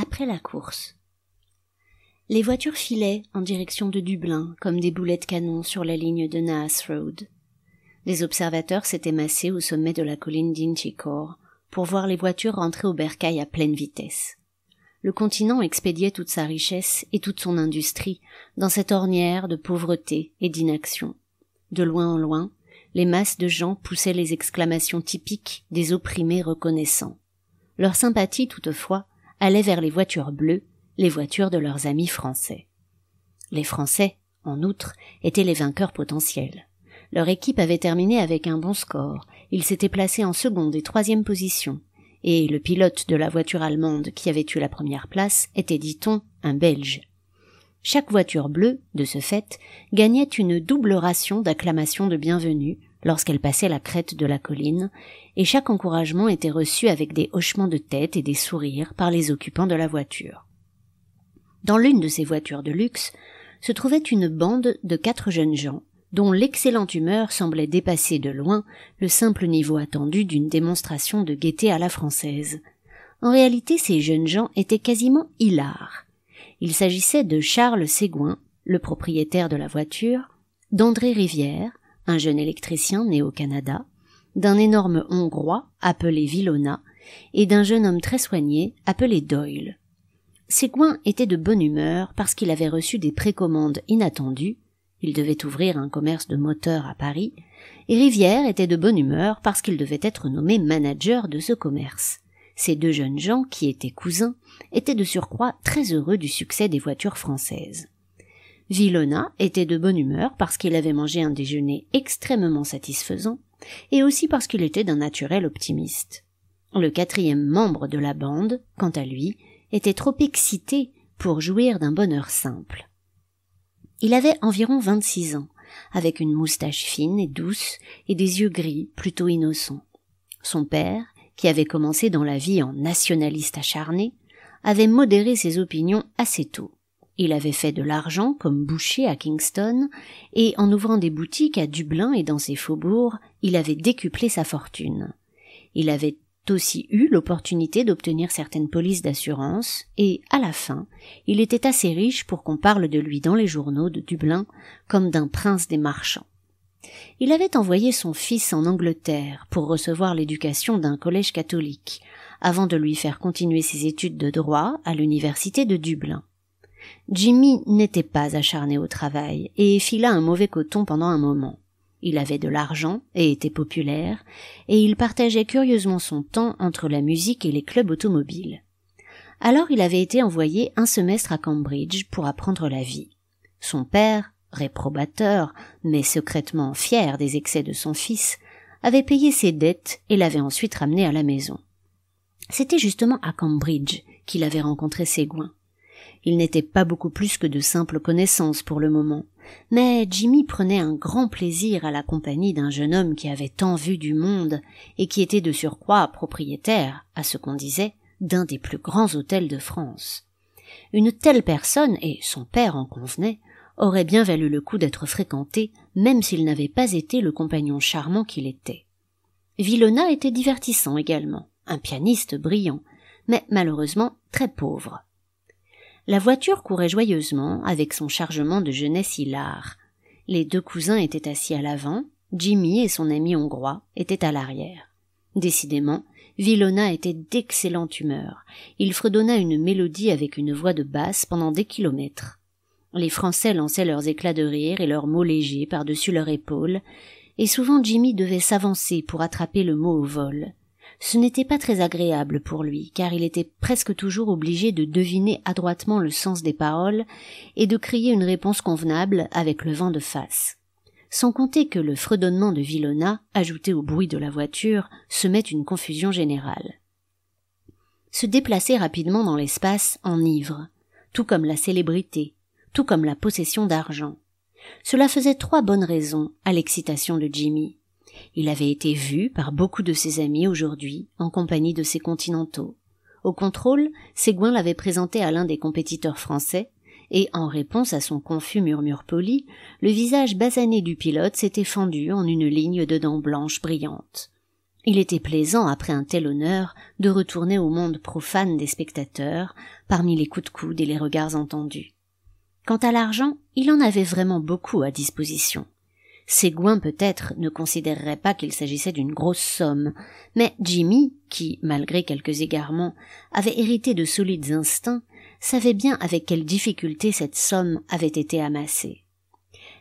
après la course. Les voitures filaient en direction de Dublin comme des boulets de canon sur la ligne de Naas Road. Les observateurs s'étaient massés au sommet de la colline d'Inchicore pour voir les voitures rentrer au bercail à pleine vitesse. Le continent expédiait toute sa richesse et toute son industrie dans cette ornière de pauvreté et d'inaction. De loin en loin, les masses de gens poussaient les exclamations typiques des opprimés reconnaissants. Leur sympathie, toutefois, allaient vers les voitures bleues, les voitures de leurs amis français. Les Français, en outre, étaient les vainqueurs potentiels. Leur équipe avait terminé avec un bon score, ils s'étaient placés en seconde et troisième position, et le pilote de la voiture allemande qui avait eu la première place était, dit-on, un Belge. Chaque voiture bleue, de ce fait, gagnait une double ration d'acclamations de bienvenue, lorsqu'elle passait la crête de la colline, et chaque encouragement était reçu avec des hochements de tête et des sourires par les occupants de la voiture. Dans l'une de ces voitures de luxe se trouvait une bande de quatre jeunes gens, dont l'excellente humeur semblait dépasser de loin le simple niveau attendu d'une démonstration de gaieté à la française. En réalité, ces jeunes gens étaient quasiment hilars. Il s'agissait de Charles Ségouin, le propriétaire de la voiture, d'André Rivière, un jeune électricien né au Canada, d'un énorme Hongrois appelé Vilona et d'un jeune homme très soigné appelé Doyle. Ségouin était de bonne humeur parce qu'il avait reçu des précommandes inattendues il devait ouvrir un commerce de moteurs à Paris, et Rivière était de bonne humeur parce qu'il devait être nommé manager de ce commerce. Ces deux jeunes gens, qui étaient cousins, étaient de surcroît très heureux du succès des voitures françaises. Villona était de bonne humeur parce qu'il avait mangé un déjeuner extrêmement satisfaisant, et aussi parce qu'il était d'un naturel optimiste. Le quatrième membre de la bande, quant à lui, était trop excité pour jouir d'un bonheur simple. Il avait environ vingt-six ans, avec une moustache fine et douce et des yeux gris plutôt innocents. Son père, qui avait commencé dans la vie en nationaliste acharné, avait modéré ses opinions assez tôt. Il avait fait de l'argent comme boucher à Kingston, et en ouvrant des boutiques à Dublin et dans ses faubourgs, il avait décuplé sa fortune. Il avait aussi eu l'opportunité d'obtenir certaines polices d'assurance, et à la fin, il était assez riche pour qu'on parle de lui dans les journaux de Dublin comme d'un prince des marchands. Il avait envoyé son fils en Angleterre pour recevoir l'éducation d'un collège catholique, avant de lui faire continuer ses études de droit à l'université de Dublin. Jimmy n'était pas acharné au travail et fila un mauvais coton pendant un moment. Il avait de l'argent et était populaire, et il partageait curieusement son temps entre la musique et les clubs automobiles. Alors il avait été envoyé un semestre à Cambridge pour apprendre la vie. Son père, réprobateur, mais secrètement fier des excès de son fils, avait payé ses dettes et l'avait ensuite ramené à la maison. C'était justement à Cambridge qu'il avait rencontré Ségouin. Il n'était pas beaucoup plus que de simples connaissances pour le moment, mais Jimmy prenait un grand plaisir à la compagnie d'un jeune homme qui avait tant vu du monde et qui était de surcroît propriétaire, à ce qu'on disait, d'un des plus grands hôtels de France. Une telle personne, et son père en convenait, aurait bien valu le coup d'être fréquenté, même s'il n'avait pas été le compagnon charmant qu'il était. Villona était divertissant également, un pianiste brillant, mais malheureusement très pauvre. La voiture courait joyeusement avec son chargement de jeunesse hilar. Les deux cousins étaient assis à l'avant, Jimmy et son ami hongrois étaient à l'arrière. Décidément, Villona était d'excellente humeur. Il fredonna une mélodie avec une voix de basse pendant des kilomètres. Les Français lançaient leurs éclats de rire et leurs mots légers par-dessus leur épaule, et souvent Jimmy devait s'avancer pour attraper le mot au vol. Ce n'était pas très agréable pour lui, car il était presque toujours obligé de deviner adroitement le sens des paroles et de crier une réponse convenable avec le vent de face. Sans compter que le fredonnement de Vilona, ajouté au bruit de la voiture, semait une confusion générale. Se déplacer rapidement dans l'espace en ivre, tout comme la célébrité, tout comme la possession d'argent. Cela faisait trois bonnes raisons à l'excitation de Jimmy. Il avait été vu par beaucoup de ses amis aujourd'hui, en compagnie de ses continentaux. Au contrôle, Ségouin l'avait présenté à l'un des compétiteurs français, et en réponse à son confus murmure poli, le visage basané du pilote s'était fendu en une ligne de dents blanches brillantes. Il était plaisant, après un tel honneur, de retourner au monde profane des spectateurs, parmi les coups de coude et les regards entendus. Quant à l'argent, il en avait vraiment beaucoup à disposition. Ségouin peut-être ne considérerait pas qu'il s'agissait d'une grosse somme, mais Jimmy, qui, malgré quelques égarements, avait hérité de solides instincts, savait bien avec quelle difficulté cette somme avait été amassée.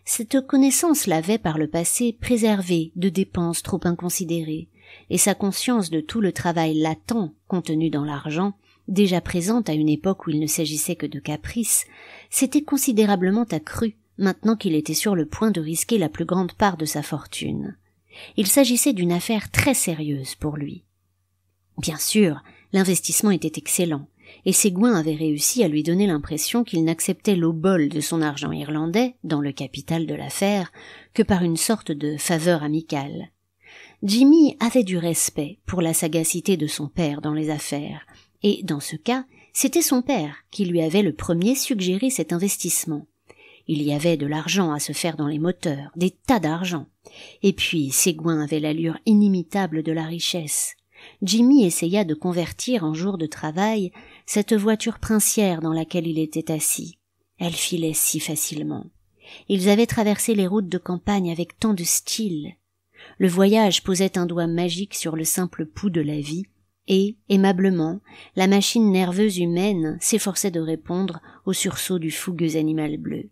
Cette connaissance l'avait par le passé préservé de dépenses trop inconsidérées, et sa conscience de tout le travail latent contenu dans l'argent, déjà présente à une époque où il ne s'agissait que de caprices, s'était considérablement accrue maintenant qu'il était sur le point de risquer la plus grande part de sa fortune. Il s'agissait d'une affaire très sérieuse pour lui. Bien sûr, l'investissement était excellent, et Ségouin avait réussi à lui donner l'impression qu'il n'acceptait l'obol de son argent irlandais, dans le capital de l'affaire, que par une sorte de faveur amicale. Jimmy avait du respect pour la sagacité de son père dans les affaires, et dans ce cas, c'était son père qui lui avait le premier suggéré cet investissement. Il y avait de l'argent à se faire dans les moteurs, des tas d'argent. Et puis Ségouin avait l'allure inimitable de la richesse. Jimmy essaya de convertir en jour de travail cette voiture princière dans laquelle il était assis. Elle filait si facilement. Ils avaient traversé les routes de campagne avec tant de style. Le voyage posait un doigt magique sur le simple pouls de la vie, et, aimablement, la machine nerveuse humaine s'efforçait de répondre au sursaut du fougueux animal bleu.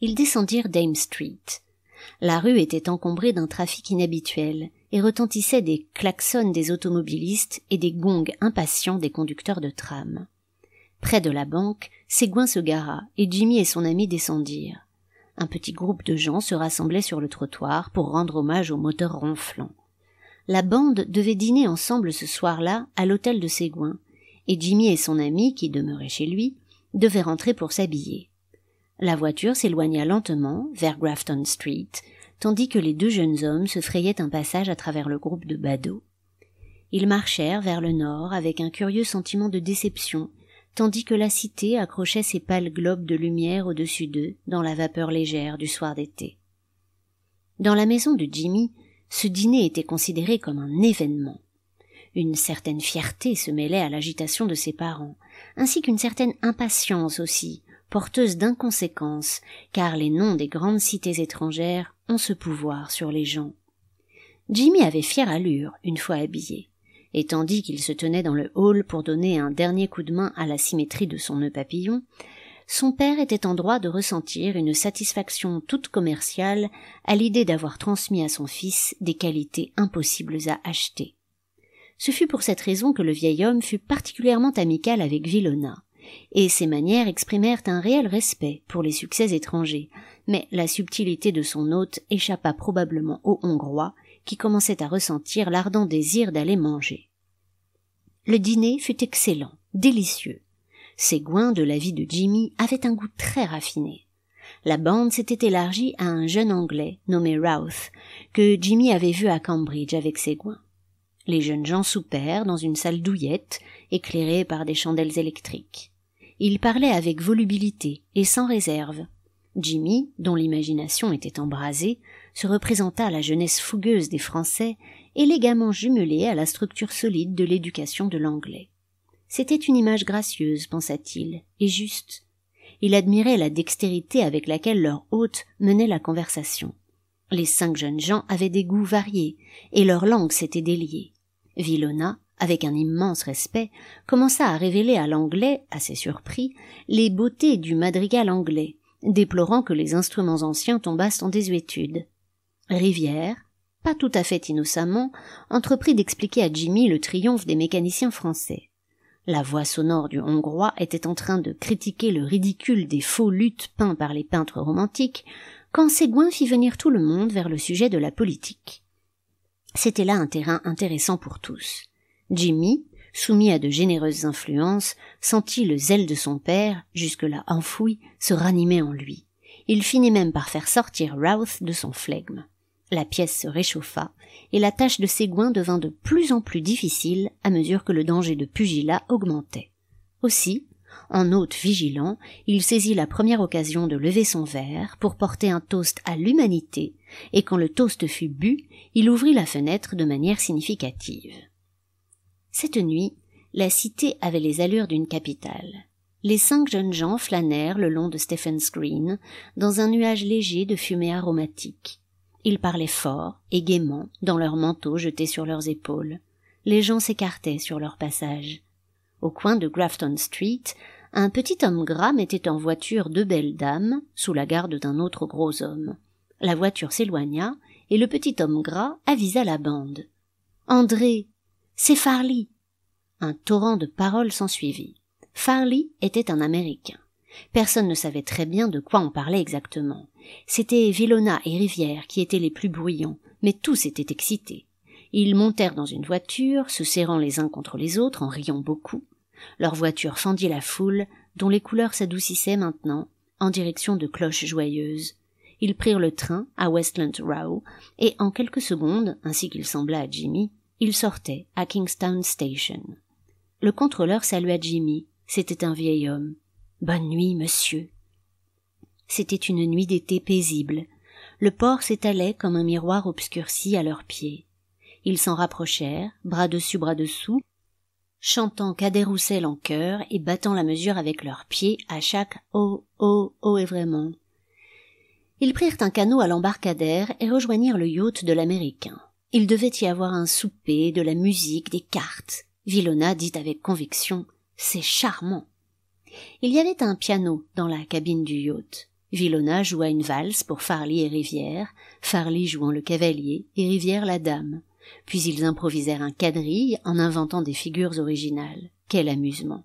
Ils descendirent Dame Street. La rue était encombrée d'un trafic inhabituel et retentissait des klaxons des automobilistes et des gongs impatients des conducteurs de tram. Près de la banque, Ségouin se gara et Jimmy et son ami descendirent. Un petit groupe de gens se rassemblait sur le trottoir pour rendre hommage au moteur ronflant. La bande devait dîner ensemble ce soir-là à l'hôtel de Ségouin, et Jimmy et son ami, qui demeurait chez lui, devaient rentrer pour s'habiller. La voiture s'éloigna lentement vers Grafton Street, tandis que les deux jeunes hommes se frayaient un passage à travers le groupe de badauds. Ils marchèrent vers le nord avec un curieux sentiment de déception, tandis que la cité accrochait ses pâles globes de lumière au-dessus d'eux dans la vapeur légère du soir d'été. Dans la maison de Jimmy, ce dîner était considéré comme un événement. Une certaine fierté se mêlait à l'agitation de ses parents, ainsi qu'une certaine impatience aussi, porteuse d'inconséquences, car les noms des grandes cités étrangères ont ce pouvoir sur les gens. Jimmy avait fière allure, une fois habillé, et tandis qu'il se tenait dans le hall pour donner un dernier coup de main à la symétrie de son nœud papillon, son père était en droit de ressentir une satisfaction toute commerciale à l'idée d'avoir transmis à son fils des qualités impossibles à acheter. Ce fut pour cette raison que le vieil homme fut particulièrement amical avec Vilona, et ses manières exprimèrent un réel respect pour les succès étrangers, mais la subtilité de son hôte échappa probablement aux Hongrois, qui commençaient à ressentir l'ardent désir d'aller manger. Le dîner fut excellent, délicieux. goins de la vie de Jimmy, avaient un goût très raffiné. La bande s'était élargie à un jeune Anglais nommé Routh, que Jimmy avait vu à Cambridge avec ses goins. Les jeunes gens soupèrent dans une salle douillette, éclairée par des chandelles électriques. Il parlait avec volubilité et sans réserve. Jimmy, dont l'imagination était embrasée, se représenta la jeunesse fougueuse des Français, élégamment jumelée à la structure solide de l'éducation de l'anglais. C'était une image gracieuse, pensa-t-il, et juste. Il admirait la dextérité avec laquelle leur hôte menait la conversation. Les cinq jeunes gens avaient des goûts variés, et leur langue s'était déliée. Villona, avec un immense respect, commença à révéler à l'anglais, assez surpris, les beautés du madrigal anglais, déplorant que les instruments anciens tombassent en désuétude. Rivière, pas tout à fait innocemment, entreprit d'expliquer à Jimmy le triomphe des mécaniciens français. La voix sonore du Hongrois était en train de critiquer le ridicule des faux luttes peints par les peintres romantiques, quand Ségouin fit venir tout le monde vers le sujet de la politique. C'était là un terrain intéressant pour tous. Jimmy, soumis à de généreuses influences, sentit le zèle de son père, jusque-là enfoui, se ranimer en lui. Il finit même par faire sortir Routh de son flegme. La pièce se réchauffa, et la tâche de Ségouin devint de plus en plus difficile à mesure que le danger de pugilat augmentait. Aussi, en hôte vigilant, il saisit la première occasion de lever son verre pour porter un toast à l'humanité, et quand le toast fut bu, il ouvrit la fenêtre de manière significative. Cette nuit, la cité avait les allures d'une capitale. Les cinq jeunes gens flânèrent le long de Stephen's Green, dans un nuage léger de fumée aromatique. Ils parlaient fort et gaiement dans leurs manteaux jetés sur leurs épaules. Les gens s'écartaient sur leur passage. Au coin de Grafton Street, un petit homme gras mettait en voiture deux belles dames, sous la garde d'un autre gros homme. La voiture s'éloigna, et le petit homme gras avisa la bande. André, c'est Farley. Un torrent de paroles s'ensuivit. Farley était un Américain. Personne ne savait très bien de quoi on parlait exactement. C'était Villona et Rivière qui étaient les plus bruyants, mais tous étaient excités. Ils montèrent dans une voiture, se serrant les uns contre les autres, en riant beaucoup. Leur voiture fendit la foule, dont les couleurs s'adoucissaient maintenant, en direction de cloches joyeuses. Ils prirent le train à Westland Row, et en quelques secondes, ainsi qu'il sembla à Jimmy, ils sortaient, à Kingstown Station. Le contrôleur salua Jimmy. C'était un vieil homme. Bonne nuit, monsieur. C'était une nuit d'été paisible. Le port s'étalait comme un miroir obscurci à leurs pieds. Ils s'en rapprochèrent, bras dessus, bras dessous, chantant Cadet Roussel en chœur et battant la mesure avec leurs pieds à chaque oh, oh, oh et vraiment. Ils prirent un canot à l'embarcadère et rejoignirent le yacht de l'Américain. Il devait y avoir un souper, de la musique, des cartes. Villona dit avec conviction C'est charmant. Il y avait un piano dans la cabine du yacht. Villona joua une valse pour Farley et Rivière, Farley jouant le cavalier et Rivière la dame. Puis ils improvisèrent un quadrille en inventant des figures originales. Quel amusement.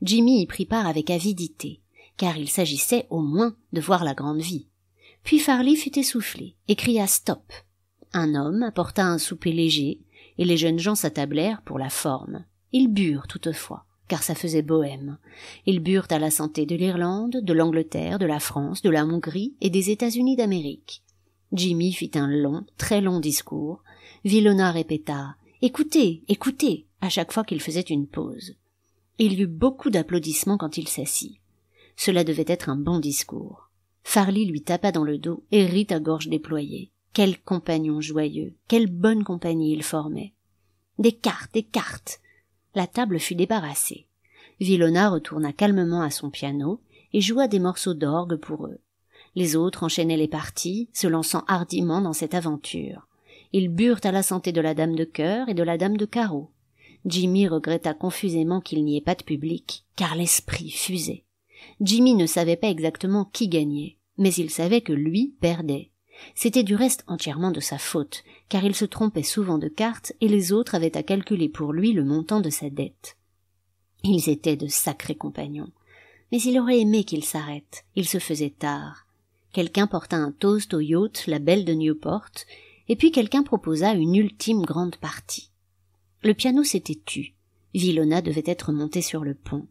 Jimmy y prit part avec avidité, car il s'agissait au moins de voir la grande vie. Puis Farley fut essoufflé et cria stop un homme apporta un souper léger, et les jeunes gens s'attablèrent pour la forme. Ils burent toutefois, car ça faisait bohème. Ils burent à la santé de l'Irlande, de l'Angleterre, de la France, de la Hongrie et des États-Unis d'Amérique. Jimmy fit un long, très long discours. Villona répéta Écoutez, écoutez à chaque fois qu'il faisait une pause. Il y eut beaucoup d'applaudissements quand il s'assit. Cela devait être un bon discours. Farley lui tapa dans le dos et rit à gorge déployée. Quel compagnon joyeux, quelle bonne compagnie il formait. Des cartes, des cartes. La table fut débarrassée. Villona retourna calmement à son piano et joua des morceaux d'orgue pour eux. Les autres enchaînaient les parties, se lançant hardiment dans cette aventure. Ils burent à la santé de la dame de cœur et de la dame de carreau. Jimmy regretta confusément qu'il n'y ait pas de public, car l'esprit fusait. Jimmy ne savait pas exactement qui gagnait, mais il savait que lui perdait. C'était du reste entièrement de sa faute, car il se trompait souvent de cartes et les autres avaient à calculer pour lui le montant de sa dette. Ils étaient de sacrés compagnons. Mais il aurait aimé qu'ils s'arrêtent. Il se faisait tard. Quelqu'un porta un toast au yacht La Belle de Newport, et puis quelqu'un proposa une ultime grande partie. Le piano s'était tu. Villona devait être montée sur le pont.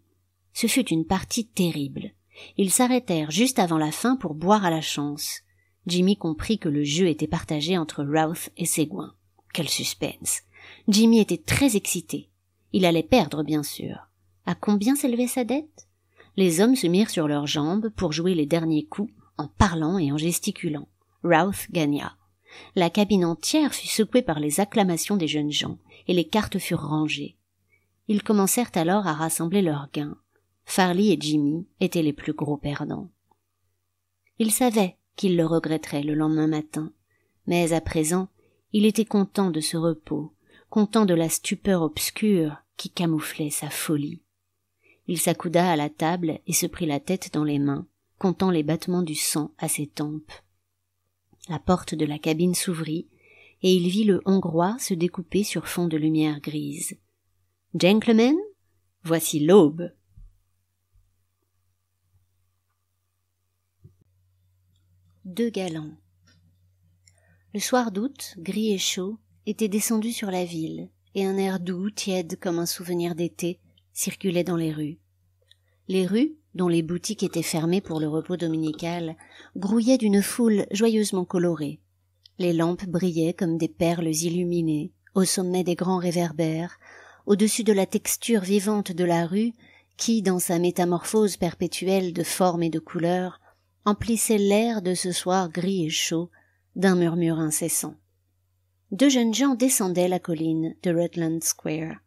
Ce fut une partie terrible. Ils s'arrêtèrent juste avant la fin pour boire à la chance. Jimmy comprit que le jeu était partagé entre Routh et Seguin. Quel suspense. Jimmy était très excité. Il allait perdre, bien sûr. À combien s'élevait sa dette? Les hommes se mirent sur leurs jambes pour jouer les derniers coups, en parlant et en gesticulant. Routh gagna. La cabine entière fut secouée par les acclamations des jeunes gens, et les cartes furent rangées. Ils commencèrent alors à rassembler leurs gains. Farley et Jimmy étaient les plus gros perdants. Ils savaient qu'il le regretterait le lendemain matin. Mais à présent, il était content de ce repos, content de la stupeur obscure qui camouflait sa folie. Il s'accouda à la table et se prit la tête dans les mains, comptant les battements du sang à ses tempes. La porte de la cabine s'ouvrit, et il vit le Hongrois se découper sur fond de lumière grise. Gentlemen, voici l'aube. deux galants. Le soir d'août, gris et chaud, était descendu sur la ville, et un air doux, tiède comme un souvenir d'été, circulait dans les rues. Les rues, dont les boutiques étaient fermées pour le repos dominical, grouillaient d'une foule joyeusement colorée. Les lampes brillaient comme des perles illuminées, au sommet des grands réverbères, au-dessus de la texture vivante de la rue, qui, dans sa métamorphose perpétuelle de forme et de couleur, emplissait l'air de ce soir gris et chaud d'un murmure incessant. Deux jeunes gens descendaient la colline de Rutland Square.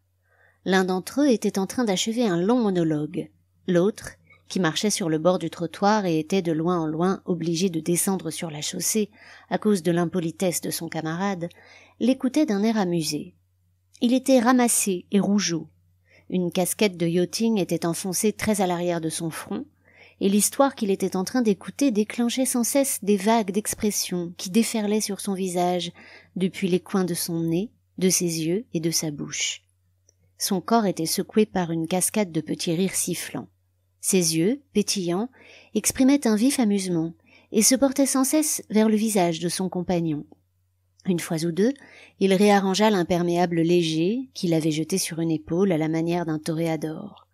L'un d'entre eux était en train d'achever un long monologue. L'autre, qui marchait sur le bord du trottoir et était de loin en loin obligé de descendre sur la chaussée à cause de l'impolitesse de son camarade, l'écoutait d'un air amusé. Il était ramassé et rougeau. Une casquette de yachting était enfoncée très à l'arrière de son front, et l'histoire qu'il était en train d'écouter déclenchait sans cesse des vagues d'expressions qui déferlaient sur son visage, depuis les coins de son nez, de ses yeux et de sa bouche. Son corps était secoué par une cascade de petits rires sifflants. Ses yeux, pétillants, exprimaient un vif amusement, et se portaient sans cesse vers le visage de son compagnon. Une fois ou deux, il réarrangea l'imperméable léger qu'il avait jeté sur une épaule à la manière d'un toréador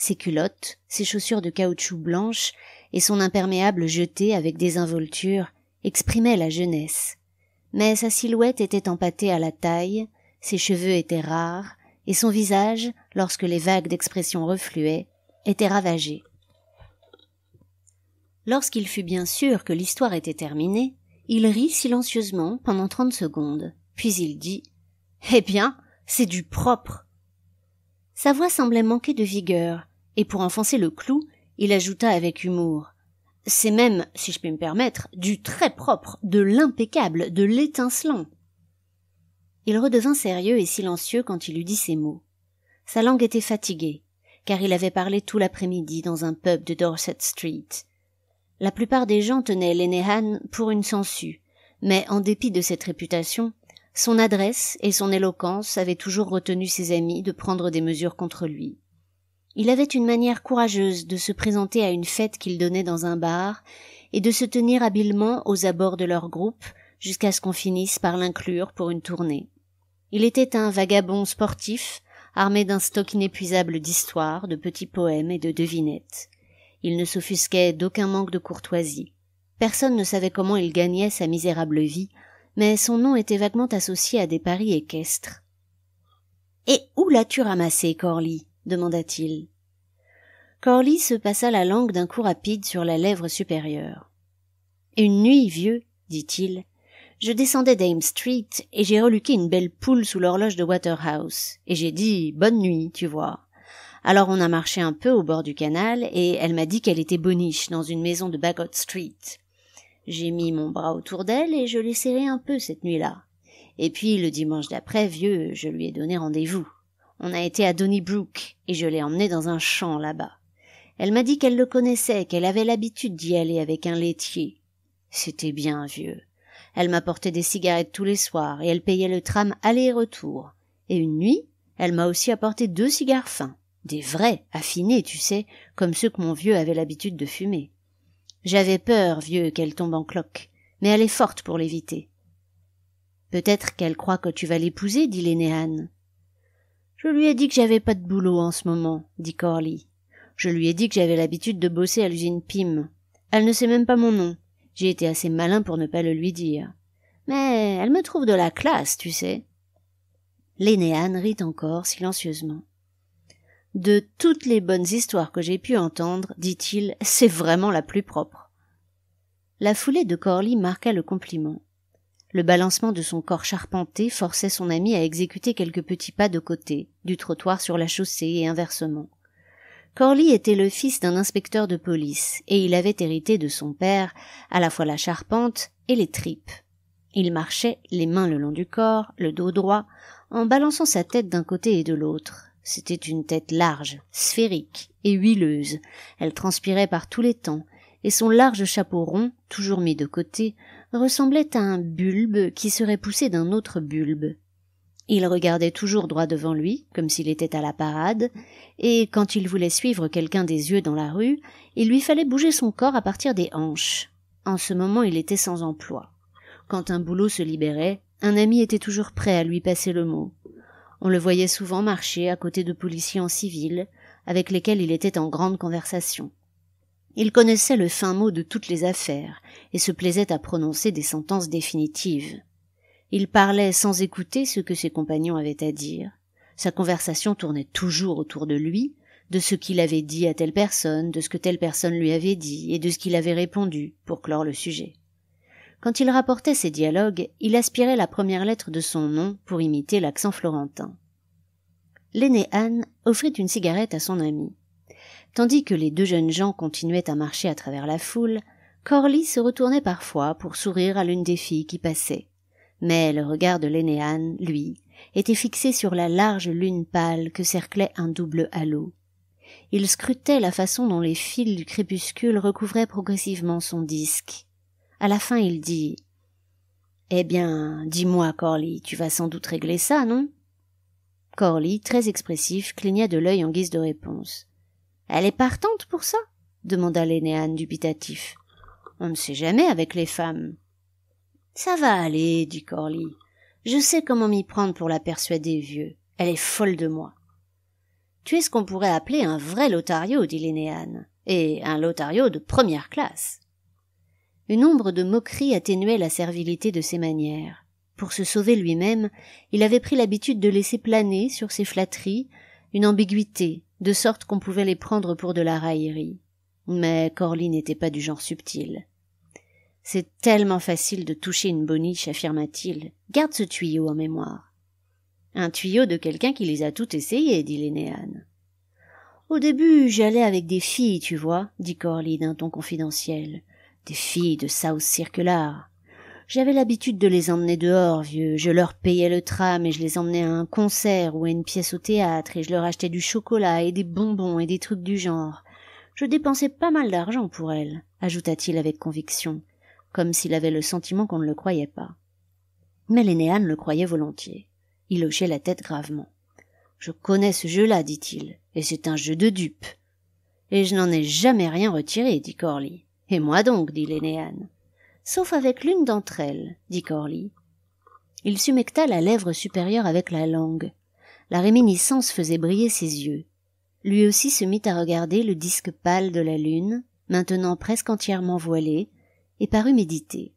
ses culottes, ses chaussures de caoutchouc blanches et son imperméable jeté avec désinvolture exprimaient la jeunesse. Mais sa silhouette était empâtée à la taille, ses cheveux étaient rares, et son visage, lorsque les vagues d'expression refluaient, était ravagé. Lorsqu'il fut bien sûr que l'histoire était terminée, il rit silencieusement pendant trente secondes, puis il dit Eh bien, c'est du propre. Sa voix semblait manquer de vigueur, et pour enfoncer le clou, il ajouta avec humour. C'est même, si je puis me permettre, du très propre, de l'impeccable, de l'étincelant. Il redevint sérieux et silencieux quand il eut dit ces mots. Sa langue était fatiguée, car il avait parlé tout l'après-midi dans un pub de Dorset Street. La plupart des gens tenaient Lenehan pour une sangsue, mais en dépit de cette réputation, son adresse et son éloquence avaient toujours retenu ses amis de prendre des mesures contre lui. Il avait une manière courageuse de se présenter à une fête qu'il donnait dans un bar et de se tenir habilement aux abords de leur groupe jusqu'à ce qu'on finisse par l'inclure pour une tournée. Il était un vagabond sportif, armé d'un stock inépuisable d'histoires, de petits poèmes et de devinettes. Il ne s'offusquait d'aucun manque de courtoisie. Personne ne savait comment il gagnait sa misérable vie, mais son nom était vaguement associé à des paris équestres. Et où l'as-tu ramassé, Corlie demanda-t-il. Corley se passa la langue d'un coup rapide sur la lèvre supérieure. Une nuit, vieux, dit-il, je descendais d'Ames Street et j'ai reluqué une belle poule sous l'horloge de Waterhouse et j'ai dit bonne nuit, tu vois. Alors on a marché un peu au bord du canal et elle m'a dit qu'elle était boniche dans une maison de Bagot Street. J'ai mis mon bras autour d'elle et je l'ai serré un peu cette nuit-là. Et puis le dimanche d'après, vieux, je lui ai donné rendez-vous. On a été à Donnybrook, et je l'ai emmenée dans un champ là-bas. Elle m'a dit qu'elle le connaissait, qu'elle avait l'habitude d'y aller avec un laitier. C'était bien vieux. Elle m'apportait des cigarettes tous les soirs, et elle payait le tram aller-retour. Et une nuit, elle m'a aussi apporté deux cigares fins, des vrais, affinés, tu sais, comme ceux que mon vieux avait l'habitude de fumer. J'avais peur, vieux, qu'elle tombe en cloque, mais elle est forte pour l'éviter. Peut-être qu'elle croit que tu vas l'épouser, dit Lénéane. Je lui ai dit que j'avais pas de boulot en ce moment, dit Corley. Je lui ai dit que j'avais l'habitude de bosser à l'usine Pym. Elle ne sait même pas mon nom. J'ai été assez malin pour ne pas le lui dire. Mais elle me trouve de la classe, tu sais. Lénéane rit encore silencieusement. De toutes les bonnes histoires que j'ai pu entendre, dit-il, c'est vraiment la plus propre. La foulée de Corley marqua le compliment. Le balancement de son corps charpenté forçait son ami à exécuter quelques petits pas de côté, du trottoir sur la chaussée et inversement. Corley était le fils d'un inspecteur de police, et il avait hérité de son père à la fois la charpente et les tripes. Il marchait, les mains le long du corps, le dos droit, en balançant sa tête d'un côté et de l'autre. C'était une tête large, sphérique et huileuse. Elle transpirait par tous les temps, et son large chapeau rond, toujours mis de côté, ressemblait à un bulbe qui serait poussé d'un autre bulbe. Il regardait toujours droit devant lui, comme s'il était à la parade, et quand il voulait suivre quelqu'un des yeux dans la rue, il lui fallait bouger son corps à partir des hanches. En ce moment il était sans emploi. Quand un boulot se libérait, un ami était toujours prêt à lui passer le mot. On le voyait souvent marcher à côté de policiers en civil, avec lesquels il était en grande conversation. Il connaissait le fin mot de toutes les affaires, et se plaisait à prononcer des sentences définitives. Il parlait sans écouter ce que ses compagnons avaient à dire. Sa conversation tournait toujours autour de lui, de ce qu'il avait dit à telle personne, de ce que telle personne lui avait dit, et de ce qu'il avait répondu, pour clore le sujet. Quand il rapportait ses dialogues, il aspirait la première lettre de son nom pour imiter l'accent florentin. L'aîné Anne offrit une cigarette à son ami. Tandis que les deux jeunes gens continuaient à marcher à travers la foule, Corley se retournait parfois pour sourire à l'une des filles qui passait. Mais le regard de Lénéane, lui, était fixé sur la large lune pâle que cerclait un double halo. Il scrutait la façon dont les fils du crépuscule recouvraient progressivement son disque. À la fin, il dit Eh bien, dis-moi, Corley, tu vas sans doute régler ça, non Corley, très expressif, cligna de l'œil en guise de réponse. Elle est partante pour ça? demanda Lénéane dubitatif. On ne sait jamais avec les femmes. Ça va aller, dit Corly. Je sais comment m'y prendre pour la persuader, vieux. Elle est folle de moi. Tu es ce qu'on pourrait appeler un vrai lotario, » dit Lénéane, et un lotario de première classe. Une ombre de moquerie atténuait la servilité de ses manières. Pour se sauver lui-même, il avait pris l'habitude de laisser planer sur ses flatteries une ambiguïté, de sorte qu'on pouvait les prendre pour de la raillerie. Mais Corlie n'était pas du genre subtil. C'est tellement facile de toucher une boniche, affirma-t-il. Garde ce tuyau en mémoire. Un tuyau de quelqu'un qui les a toutes essayées, » dit Lénéane. Au début, j'allais avec des filles, tu vois, dit Corlie d'un ton confidentiel. Des filles de South Circular. J'avais l'habitude de les emmener dehors, vieux. Je leur payais le tram et je les emmenais à un concert ou à une pièce au théâtre et je leur achetais du chocolat et des bonbons et des trucs du genre. Je dépensais pas mal d'argent pour elles, ajouta-t-il avec conviction, comme s'il avait le sentiment qu'on ne le croyait pas. Mais Lénéane le croyait volontiers. Il hochait la tête gravement. Je connais ce jeu-là, dit-il, et c'est un jeu de dupes. Et je n'en ai jamais rien retiré, dit Corley. Et moi donc, dit Lénéane sauf avec l'une d'entre elles, dit Corley. Il sumecta la lèvre supérieure avec la langue. La réminiscence faisait briller ses yeux. Lui aussi se mit à regarder le disque pâle de la lune, maintenant presque entièrement voilé, et parut méditer.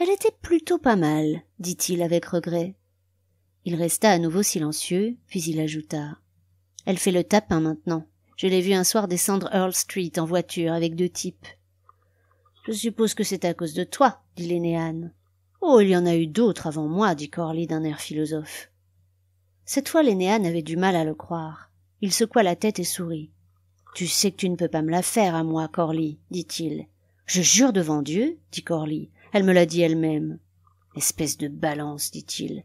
Elle était plutôt pas mal, dit-il avec regret. Il resta à nouveau silencieux, puis il ajouta. Elle fait le tapin maintenant. Je l'ai vu un soir descendre Earl Street en voiture avec deux types. Je suppose que c'est à cause de toi, dit Lénéane. Oh, il y en a eu d'autres avant moi, dit Corly d'un air philosophe. Cette fois, Lénéane avait du mal à le croire. Il secoua la tête et sourit. Tu sais que tu ne peux pas me la faire à moi, Corly, dit-il. Je jure devant Dieu, dit Corly. Elle me l'a dit elle-même. Espèce de balance, dit-il.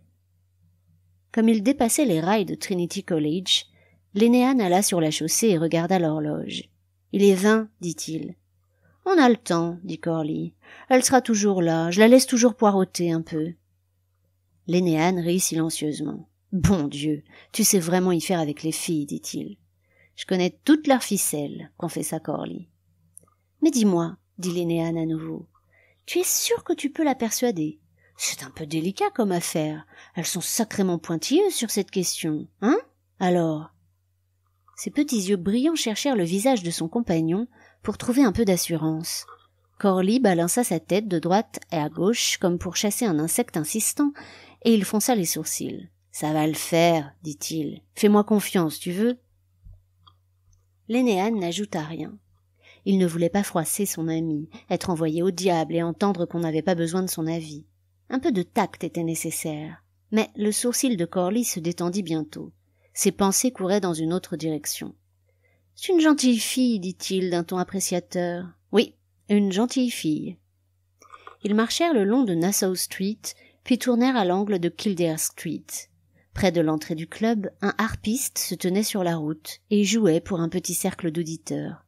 Comme il dépassait les rails de Trinity College, Lénéane alla sur la chaussée et regarda l'horloge. Il est vingt, dit-il. On a le temps, dit Corlie. « Elle sera toujours là, je la laisse toujours poireauter un peu. Lénéane rit silencieusement. Bon Dieu, tu sais vraiment y faire avec les filles, dit-il. Je connais toutes leurs ficelles, confessa Corlie. « Mais dis-moi, dit Lénéane à nouveau, tu es sûr que tu peux la persuader C'est un peu délicat comme affaire. Elles sont sacrément pointilleuses sur cette question, hein Alors ses petits yeux brillants cherchèrent le visage de son compagnon, pour trouver un peu d'assurance. Corley balança sa tête de droite et à gauche comme pour chasser un insecte insistant, et il fonça les sourcils. Ça va le faire, dit-il. Fais-moi confiance, tu veux Lénéane n'ajouta rien. Il ne voulait pas froisser son ami, être envoyé au diable et entendre qu'on n'avait pas besoin de son avis. Un peu de tact était nécessaire. Mais le sourcil de Corley se détendit bientôt. Ses pensées couraient dans une autre direction. C'est une gentille fille, dit-il d'un ton appréciateur. Oui, une gentille fille. Ils marchèrent le long de Nassau Street, puis tournèrent à l'angle de Kildare Street. Près de l'entrée du club, un harpiste se tenait sur la route et jouait pour un petit cercle d'auditeurs.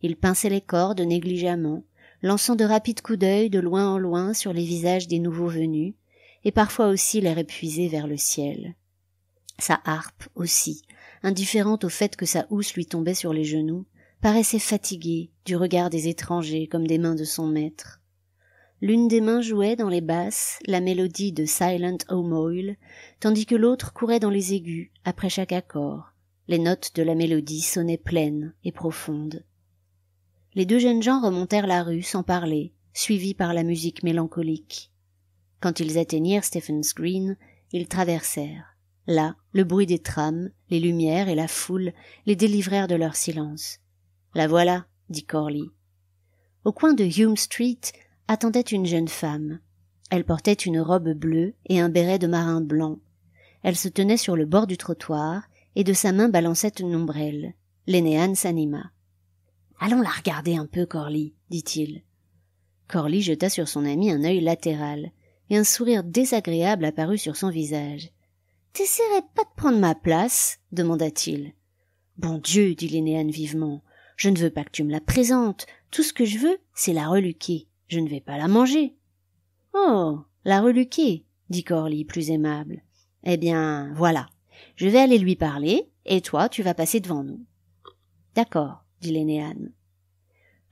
Il pinçait les cordes négligemment, lançant de rapides coups d'œil de loin en loin sur les visages des nouveaux venus, et parfois aussi l'air épuisé vers le ciel. Sa harpe aussi indifférente au fait que sa housse lui tombait sur les genoux, paraissait fatiguée du regard des étrangers comme des mains de son maître. L'une des mains jouait dans les basses la mélodie de Silent O'Moyle, tandis que l'autre courait dans les aigus après chaque accord. Les notes de la mélodie sonnaient pleines et profondes. Les deux jeunes gens remontèrent la rue sans parler, suivis par la musique mélancolique. Quand ils atteignirent Stephen's Green, ils traversèrent. Là, le bruit des trams, les lumières et la foule les délivrèrent de leur silence. La voilà, dit Corley. Au coin de Hume Street attendait une jeune femme. Elle portait une robe bleue et un béret de marin blanc. Elle se tenait sur le bord du trottoir et de sa main balançait une ombrelle. Lénéane s'anima. Allons la regarder un peu, Corley, dit-il. Corley jeta sur son ami un œil latéral, et un sourire désagréable apparut sur son visage. T'essaierais pas de prendre ma place? demanda-t-il. Bon Dieu, dit Lénéane vivement, je ne veux pas que tu me la présentes. Tout ce que je veux, c'est la reluquer. Je ne vais pas la manger. Oh, la reluquer, dit Corly plus aimable. Eh bien, voilà. Je vais aller lui parler, et toi, tu vas passer devant nous. D'accord, dit Lénéane.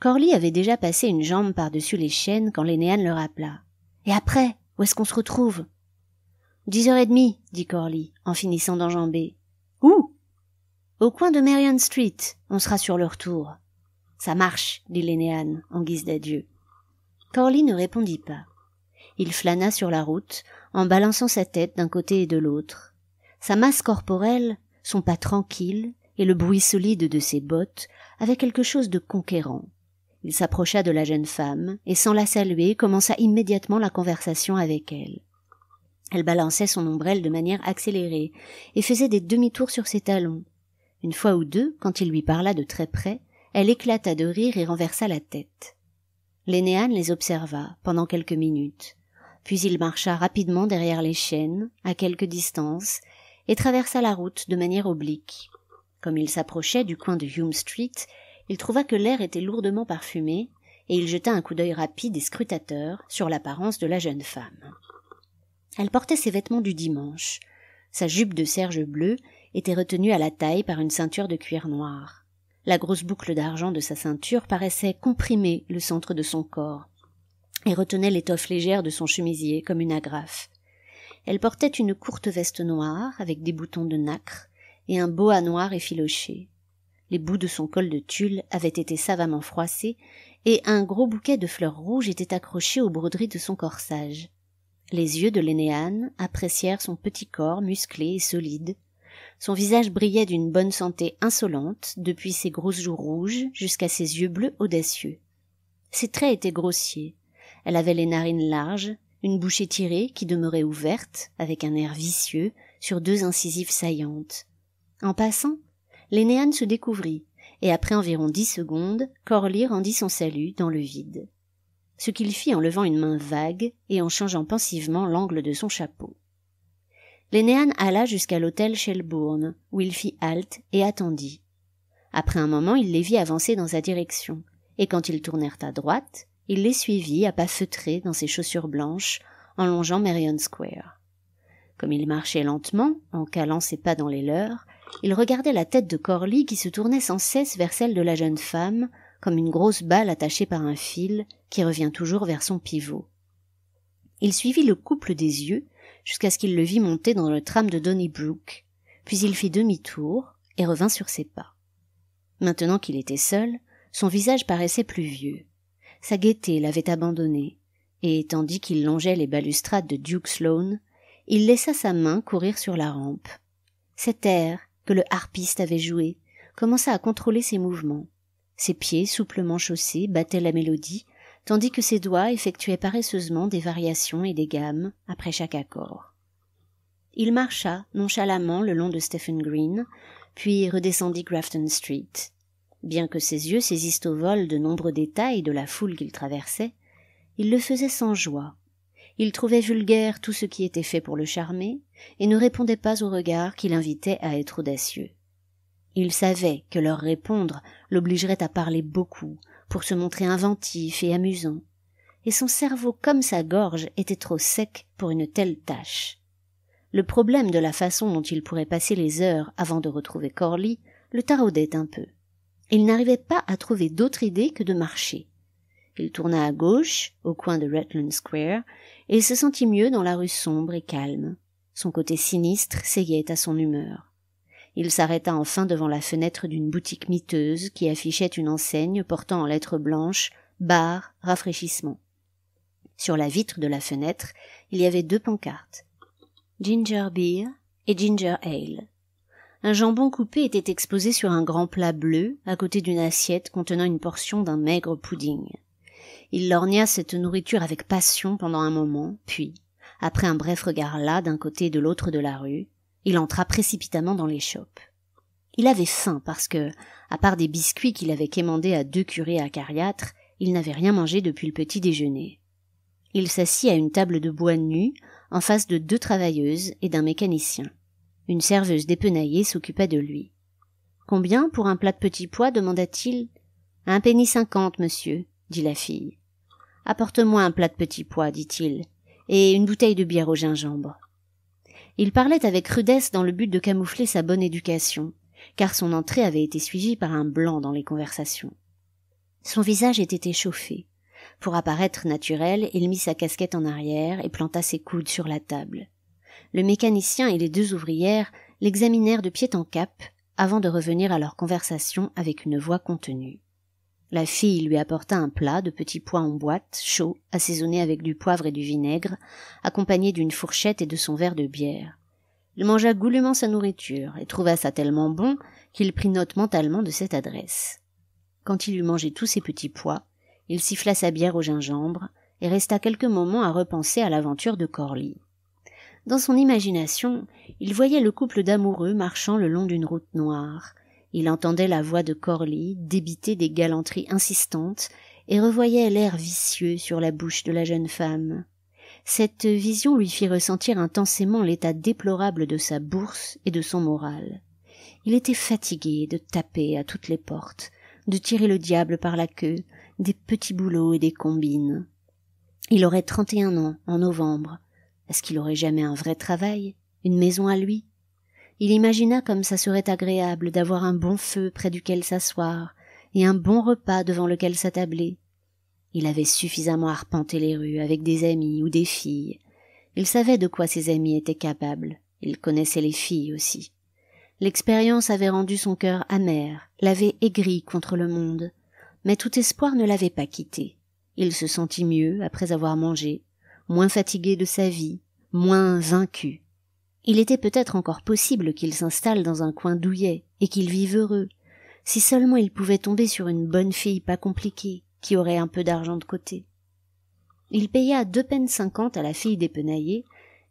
Corly avait déjà passé une jambe par-dessus les chaînes quand Lénéane le rappela. Et après, où est-ce qu'on se retrouve? Dix heures et demie, dit Corley, en finissant d'enjamber. Où? Au coin de Marion Street. On sera sur le retour. Ça marche, dit Lénéane, en guise d'adieu. Corley ne répondit pas. Il flâna sur la route, en balançant sa tête d'un côté et de l'autre. Sa masse corporelle, son pas tranquille, et le bruit solide de ses bottes avaient quelque chose de conquérant. Il s'approcha de la jeune femme, et sans la saluer commença immédiatement la conversation avec elle. Elle balançait son ombrelle de manière accélérée, et faisait des demi-tours sur ses talons. Une fois ou deux, quand il lui parla de très près, elle éclata de rire et renversa la tête. Lénéane les observa pendant quelques minutes, puis il marcha rapidement derrière les chênes, à quelque distance, et traversa la route de manière oblique. Comme il s'approchait du coin de Hume Street, il trouva que l'air était lourdement parfumé, et il jeta un coup d'œil rapide et scrutateur sur l'apparence de la jeune femme. Elle portait ses vêtements du dimanche. Sa jupe de serge bleue était retenue à la taille par une ceinture de cuir noir. La grosse boucle d'argent de sa ceinture paraissait comprimer le centre de son corps et retenait l'étoffe légère de son chemisier comme une agrafe. Elle portait une courte veste noire avec des boutons de nacre et un beau à noir effiloché. Les bouts de son col de tulle avaient été savamment froissés et un gros bouquet de fleurs rouges était accroché aux broderies de son corsage. Les yeux de Lénéane apprécièrent son petit corps musclé et solide. Son visage brillait d'une bonne santé insolente, depuis ses grosses joues rouges jusqu'à ses yeux bleus audacieux. Ses traits étaient grossiers. Elle avait les narines larges, une bouche étirée qui demeurait ouverte, avec un air vicieux, sur deux incisives saillantes. En passant, Lénéane se découvrit, et après environ dix secondes, Corley rendit son salut dans le vide ce qu'il fit en levant une main vague et en changeant pensivement l'angle de son chapeau. Lénéan alla jusqu'à l'hôtel Shelbourne, où il fit halte et attendit. Après un moment, il les vit avancer dans sa direction, et quand ils tournèrent à droite, il les suivit à pas feutrés dans ses chaussures blanches, en longeant Marion Square. Comme il marchait lentement, en calant ses pas dans les leurs, il regardait la tête de Corley qui se tournait sans cesse vers celle de la jeune femme, comme une grosse balle attachée par un fil qui revient toujours vers son pivot. Il suivit le couple des yeux jusqu'à ce qu'il le vit monter dans le tram de Donnybrook, puis il fit demi-tour et revint sur ses pas. Maintenant qu'il était seul, son visage paraissait plus vieux. Sa gaieté l'avait abandonné, et tandis qu'il longeait les balustrades de Duke Sloan, il laissa sa main courir sur la rampe. Cet air que le harpiste avait joué commença à contrôler ses mouvements. Ses pieds, souplement chaussés, battaient la mélodie, tandis que ses doigts effectuaient paresseusement des variations et des gammes après chaque accord. Il marcha nonchalamment le long de Stephen Green, puis redescendit Grafton Street. Bien que ses yeux saisissent au vol de nombreux détails de la foule qu'il traversait, il le faisait sans joie. Il trouvait vulgaire tout ce qui était fait pour le charmer, et ne répondait pas aux regards qui l'invitaient à être audacieux. Il savait que leur répondre l'obligerait à parler beaucoup, pour se montrer inventif et amusant, et son cerveau comme sa gorge était trop sec pour une telle tâche. Le problème de la façon dont il pourrait passer les heures avant de retrouver Corley le taraudait un peu. Il n'arrivait pas à trouver d'autre idée que de marcher. Il tourna à gauche, au coin de Rutland Square, et se sentit mieux dans la rue sombre et calme. Son côté sinistre s'ayait à son humeur. Il s'arrêta enfin devant la fenêtre d'une boutique miteuse qui affichait une enseigne portant en lettres blanches Bar, rafraîchissement. Sur la vitre de la fenêtre, il y avait deux pancartes. Ginger Beer et Ginger Ale. Un jambon coupé était exposé sur un grand plat bleu à côté d'une assiette contenant une portion d'un maigre pudding. Il lorgna cette nourriture avec passion pendant un moment, puis, après un bref regard là d'un côté et de l'autre de la rue, il entra précipitamment dans les l'échoppe. Il avait faim parce que, à part des biscuits qu'il avait quémandés à deux curés à Cariâtre, il n'avait rien mangé depuis le petit déjeuner. Il s'assit à une table de bois nu, en face de deux travailleuses et d'un mécanicien. Une serveuse dépenaillée s'occupa de lui. Combien pour un plat de petits pois demanda-t-il. Un penny cinquante, monsieur, dit la fille. Apporte-moi un plat de petits pois, dit-il, et une bouteille de bière au gingembre. Il parlait avec rudesse dans le but de camoufler sa bonne éducation, car son entrée avait été suivie par un blanc dans les conversations. Son visage était échauffé. Pour apparaître naturel, il mit sa casquette en arrière et planta ses coudes sur la table. Le mécanicien et les deux ouvrières l'examinèrent de pied en cap avant de revenir à leur conversation avec une voix contenue. La fille lui apporta un plat de petits pois en boîte, chaud, assaisonné avec du poivre et du vinaigre, accompagné d'une fourchette et de son verre de bière. Il mangea goulûment sa nourriture et trouva ça tellement bon qu'il prit note mentalement de cette adresse. Quand il eut mangé tous ses petits pois, il siffla sa bière au gingembre et resta quelques moments à repenser à l'aventure de Corlie. Dans son imagination, il voyait le couple d'amoureux marchant le long d'une route noire, il entendait la voix de Corley débiter des galanteries insistantes et revoyait l'air vicieux sur la bouche de la jeune femme. Cette vision lui fit ressentir intensément l'état déplorable de sa bourse et de son moral. Il était fatigué de taper à toutes les portes, de tirer le diable par la queue, des petits boulots et des combines. Il aurait trente et un ans en novembre. Est-ce qu'il aurait jamais un vrai travail, une maison à lui, il imagina comme ça serait agréable d'avoir un bon feu près duquel s'asseoir, et un bon repas devant lequel s'attabler. Il avait suffisamment arpenté les rues avec des amis ou des filles. Il savait de quoi ses amis étaient capables. Il connaissait les filles aussi. L'expérience avait rendu son cœur amer, l'avait aigri contre le monde. Mais tout espoir ne l'avait pas quitté. Il se sentit mieux après avoir mangé, moins fatigué de sa vie, moins vaincu. Il était peut-être encore possible qu'il s'installe dans un coin douillet et qu'il vive heureux, si seulement il pouvait tomber sur une bonne fille pas compliquée, qui aurait un peu d'argent de côté. Il paya deux peines cinquante à la fille des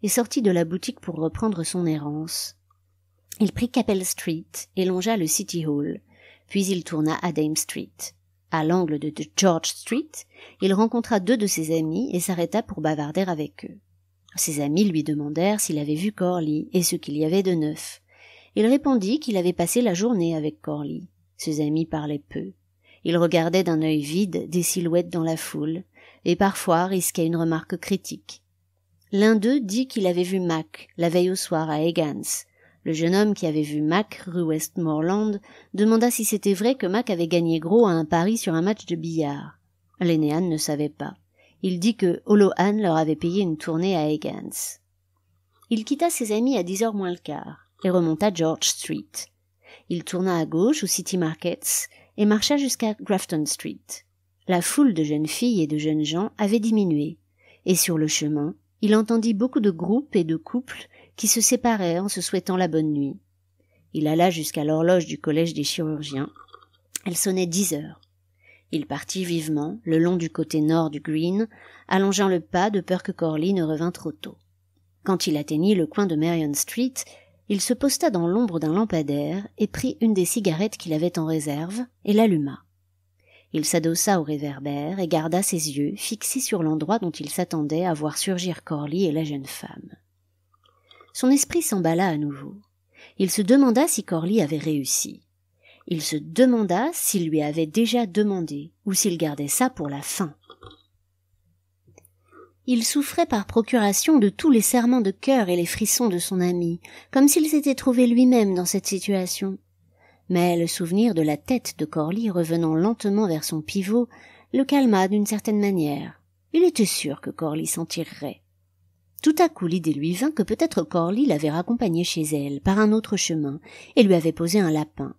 et sortit de la boutique pour reprendre son errance. Il prit Capel Street et longea le City Hall, puis il tourna à Dame Street. À l'angle de George Street, il rencontra deux de ses amis et s'arrêta pour bavarder avec eux. Ses amis lui demandèrent s'il avait vu Corley et ce qu'il y avait de neuf. Il répondit qu'il avait passé la journée avec Corley. Ses amis parlaient peu. Il regardait d'un œil vide des silhouettes dans la foule, et parfois risquait une remarque critique. L'un d'eux dit qu'il avait vu Mac la veille au soir à Egans. Le jeune homme qui avait vu Mac rue Westmoreland demanda si c'était vrai que Mac avait gagné gros à un pari sur un match de billard. Lénéane ne savait pas. Il dit que Holohan leur avait payé une tournée à Higgins. Il quitta ses amis à 10 heures moins le quart et remonta George Street. Il tourna à gauche au City Markets et marcha jusqu'à Grafton Street. La foule de jeunes filles et de jeunes gens avait diminué, et sur le chemin, il entendit beaucoup de groupes et de couples qui se séparaient en se souhaitant la bonne nuit. Il alla jusqu'à l'horloge du collège des chirurgiens. Elle sonnait dix heures. Il partit vivement, le long du côté nord du Green, allongeant le pas de peur que Corley ne revînt trop tôt. Quand il atteignit le coin de Marion Street, il se posta dans l'ombre d'un lampadaire et prit une des cigarettes qu'il avait en réserve et l'alluma. Il s'adossa au réverbère et garda ses yeux fixés sur l'endroit dont il s'attendait à voir surgir Corley et la jeune femme. Son esprit s'emballa à nouveau. Il se demanda si Corley avait réussi. Il se demanda s'il lui avait déjà demandé ou s'il gardait ça pour la fin. Il souffrait par procuration de tous les serments de cœur et les frissons de son ami, comme s'il s'était trouvé lui-même dans cette situation. Mais le souvenir de la tête de Corly revenant lentement vers son pivot le calma d'une certaine manière. Il était sûr que Corly s'en tirerait. Tout à coup l'idée lui vint que peut-être Corly l'avait raccompagné chez elle par un autre chemin et lui avait posé un lapin.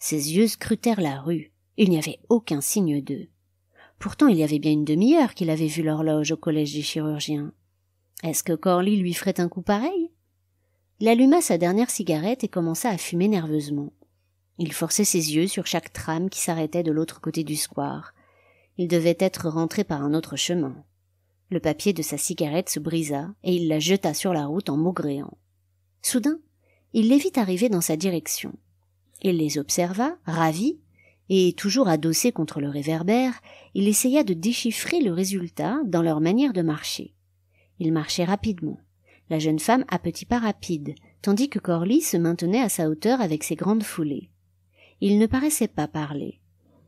Ses yeux scrutèrent la rue. Il n'y avait aucun signe d'eux. Pourtant, il y avait bien une demi-heure qu'il avait vu l'horloge au collège des chirurgiens. Est-ce que Corley lui ferait un coup pareil Il alluma sa dernière cigarette et commença à fumer nerveusement. Il forçait ses yeux sur chaque trame qui s'arrêtait de l'autre côté du square. Il devait être rentré par un autre chemin. Le papier de sa cigarette se brisa et il la jeta sur la route en maugréant. Soudain, il les vit arriver dans sa direction. Il les observa, ravi, et toujours adossé contre le réverbère, il essaya de déchiffrer le résultat dans leur manière de marcher. Ils marchaient rapidement, la jeune femme à petits pas rapides, tandis que Corley se maintenait à sa hauteur avec ses grandes foulées. Il ne paraissait pas parler.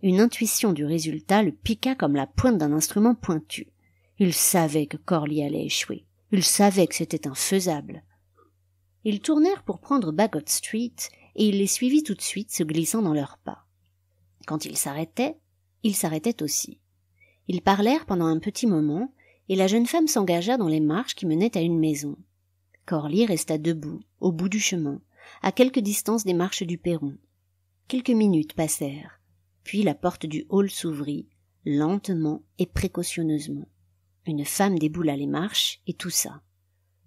Une intuition du résultat le piqua comme la pointe d'un instrument pointu. Il savait que Corley allait échouer. Il savait que c'était infaisable. Ils tournèrent pour prendre Bagot Street et il les suivit tout de suite, se glissant dans leurs pas. Quand ils s'arrêtaient, ils s'arrêtaient aussi. Ils parlèrent pendant un petit moment, et la jeune femme s'engagea dans les marches qui menaient à une maison. Corly resta debout, au bout du chemin, à quelque distance des marches du perron. Quelques minutes passèrent, puis la porte du hall s'ouvrit, lentement et précautionneusement. Une femme déboula les marches et toussa.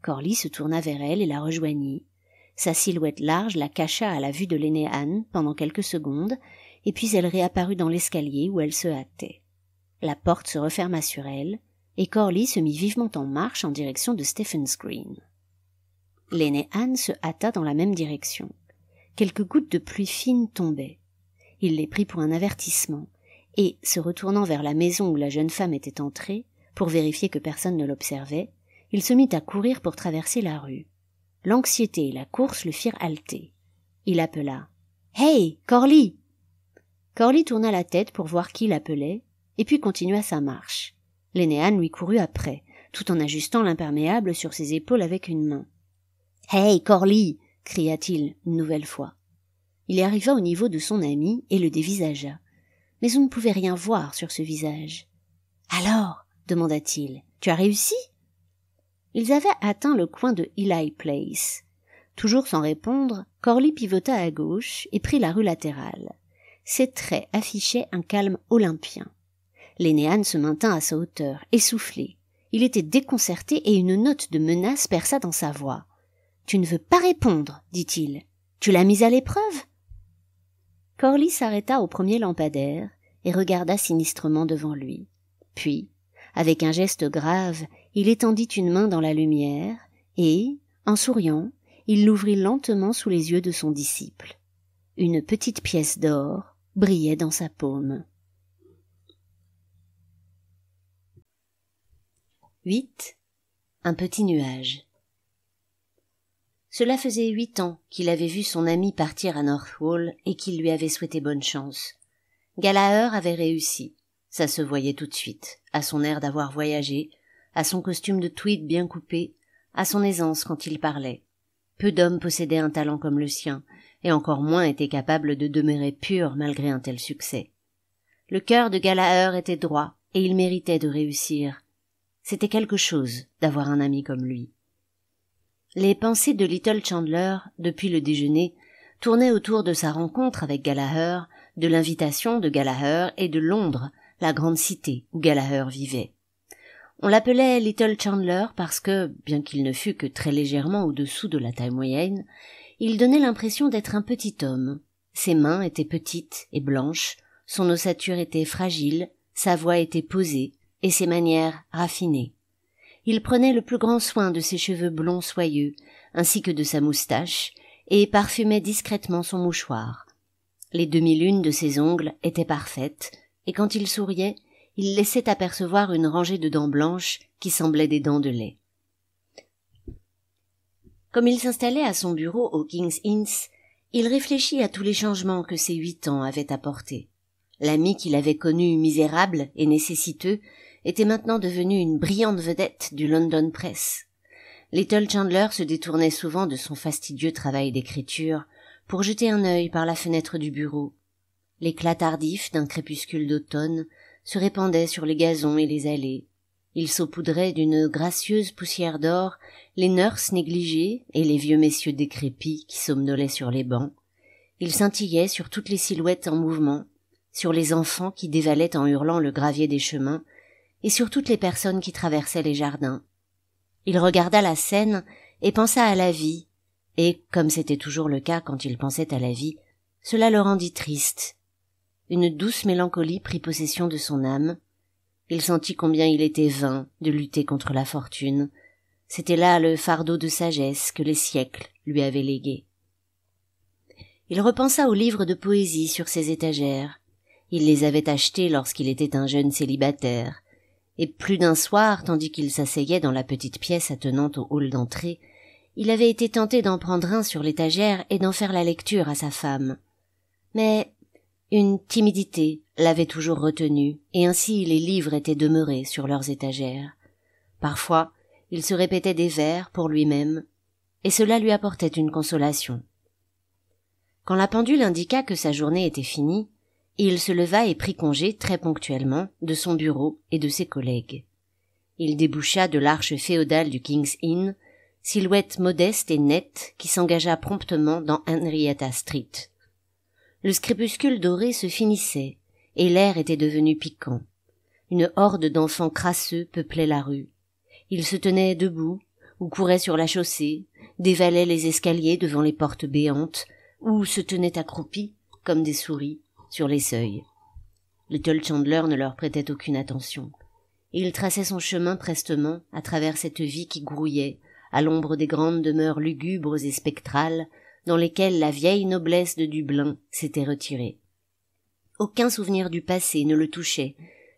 Corly se tourna vers elle et la rejoignit. Sa silhouette large la cacha à la vue de l'aînée Anne pendant quelques secondes, et puis elle réapparut dans l'escalier où elle se hâtait. La porte se referma sur elle, et Corley se mit vivement en marche en direction de Stephen's Green. L'aînée Anne se hâta dans la même direction. Quelques gouttes de pluie fine tombaient. Il les prit pour un avertissement, et, se retournant vers la maison où la jeune femme était entrée, pour vérifier que personne ne l'observait, il se mit à courir pour traverser la rue. L'anxiété et la course le firent halter. Il appela. Hey, Corly Corly tourna la tête pour voir qui l'appelait, et puis continua sa marche. Lénéane lui courut après, tout en ajustant l'imperméable sur ses épaules avec une main. Hey, Corley! cria-t-il une nouvelle fois. Il arriva au niveau de son ami et le dévisagea. Mais on ne pouvait rien voir sur ce visage. Alors, demanda-t-il, tu as réussi ils avaient atteint le coin de Eli Place. Toujours sans répondre, Corley pivota à gauche et prit la rue latérale. Ses traits affichaient un calme olympien. Lénéan se maintint à sa hauteur, essoufflé. Il était déconcerté et une note de menace perça dans sa voix. Tu ne veux pas répondre, dit-il. Tu l'as mise à l'épreuve Corley s'arrêta au premier lampadaire et regarda sinistrement devant lui. Puis, avec un geste grave, il étendit une main dans la lumière, et, en souriant, il l'ouvrit lentement sous les yeux de son disciple. Une petite pièce d'or brillait dans sa paume. 8. Un petit nuage. Cela faisait huit ans qu'il avait vu son ami partir à Northwall et qu'il lui avait souhaité bonne chance. Galaher avait réussi. Ça se voyait tout de suite, à son air d'avoir voyagé, à son costume de tweed bien coupé, à son aisance quand il parlait. Peu d'hommes possédaient un talent comme le sien, et encore moins étaient capables de demeurer purs malgré un tel succès. Le cœur de Galaher était droit, et il méritait de réussir. C'était quelque chose d'avoir un ami comme lui. Les pensées de Little Chandler, depuis le déjeuner, tournaient autour de sa rencontre avec Gallagher, de l'invitation de Gallagher et de Londres, la grande cité où Gallagher vivait. On l'appelait Little Chandler parce que, bien qu'il ne fût que très légèrement au-dessous de la taille moyenne, il donnait l'impression d'être un petit homme. Ses mains étaient petites et blanches, son ossature était fragile, sa voix était posée, et ses manières raffinées. Il prenait le plus grand soin de ses cheveux blonds soyeux, ainsi que de sa moustache, et parfumait discrètement son mouchoir. Les demi-lunes de ses ongles étaient parfaites, et quand il souriait, il laissait apercevoir une rangée de dents blanches qui semblaient des dents de lait. Comme il s'installait à son bureau au King's Inns, il réfléchit à tous les changements que ses huit ans avaient apportés. L'ami qu'il avait connu misérable et nécessiteux était maintenant devenu une brillante vedette du London Press. Little Chandler se détournait souvent de son fastidieux travail d'écriture pour jeter un œil par la fenêtre du bureau. L'éclat tardif d'un crépuscule d'automne se répandait sur les gazons et les allées. Il saupoudrait d'une gracieuse poussière d'or les nurses négligées et les vieux messieurs décrépits qui somnolaient sur les bancs. Il scintillait sur toutes les silhouettes en mouvement, sur les enfants qui dévalaient en hurlant le gravier des chemins, et sur toutes les personnes qui traversaient les jardins. Il regarda la scène et pensa à la vie, et, comme c'était toujours le cas quand il pensait à la vie, cela le rendit triste, une douce mélancolie prit possession de son âme. Il sentit combien il était vain de lutter contre la fortune. C'était là le fardeau de sagesse que les siècles lui avaient légué. Il repensa aux livres de poésie sur ses étagères. Il les avait achetés lorsqu'il était un jeune célibataire. Et plus d'un soir, tandis qu'il s'asseyait dans la petite pièce attenante au hall d'entrée, il avait été tenté d'en prendre un sur l'étagère et d'en faire la lecture à sa femme. Mais une timidité l'avait toujours retenu, et ainsi les livres étaient demeurés sur leurs étagères. Parfois, il se répétait des vers pour lui-même, et cela lui apportait une consolation. Quand la pendule indiqua que sa journée était finie, il se leva et prit congé très ponctuellement de son bureau et de ses collègues. Il déboucha de l'arche féodale du King's Inn, silhouette modeste et nette qui s'engagea promptement dans Henrietta Street. Le crépuscule doré se finissait, et l'air était devenu piquant. Une horde d'enfants crasseux peuplait la rue. Ils se tenaient debout, ou couraient sur la chaussée, dévalaient les escaliers devant les portes béantes, ou se tenaient accroupis, comme des souris, sur les seuils. Little Chandler ne leur prêtait aucune attention. il traçait son chemin prestement à travers cette vie qui grouillait, à l'ombre des grandes demeures lugubres et spectrales dans lesquelles la vieille noblesse de Dublin s'était retirée. Aucun souvenir du passé ne le touchait,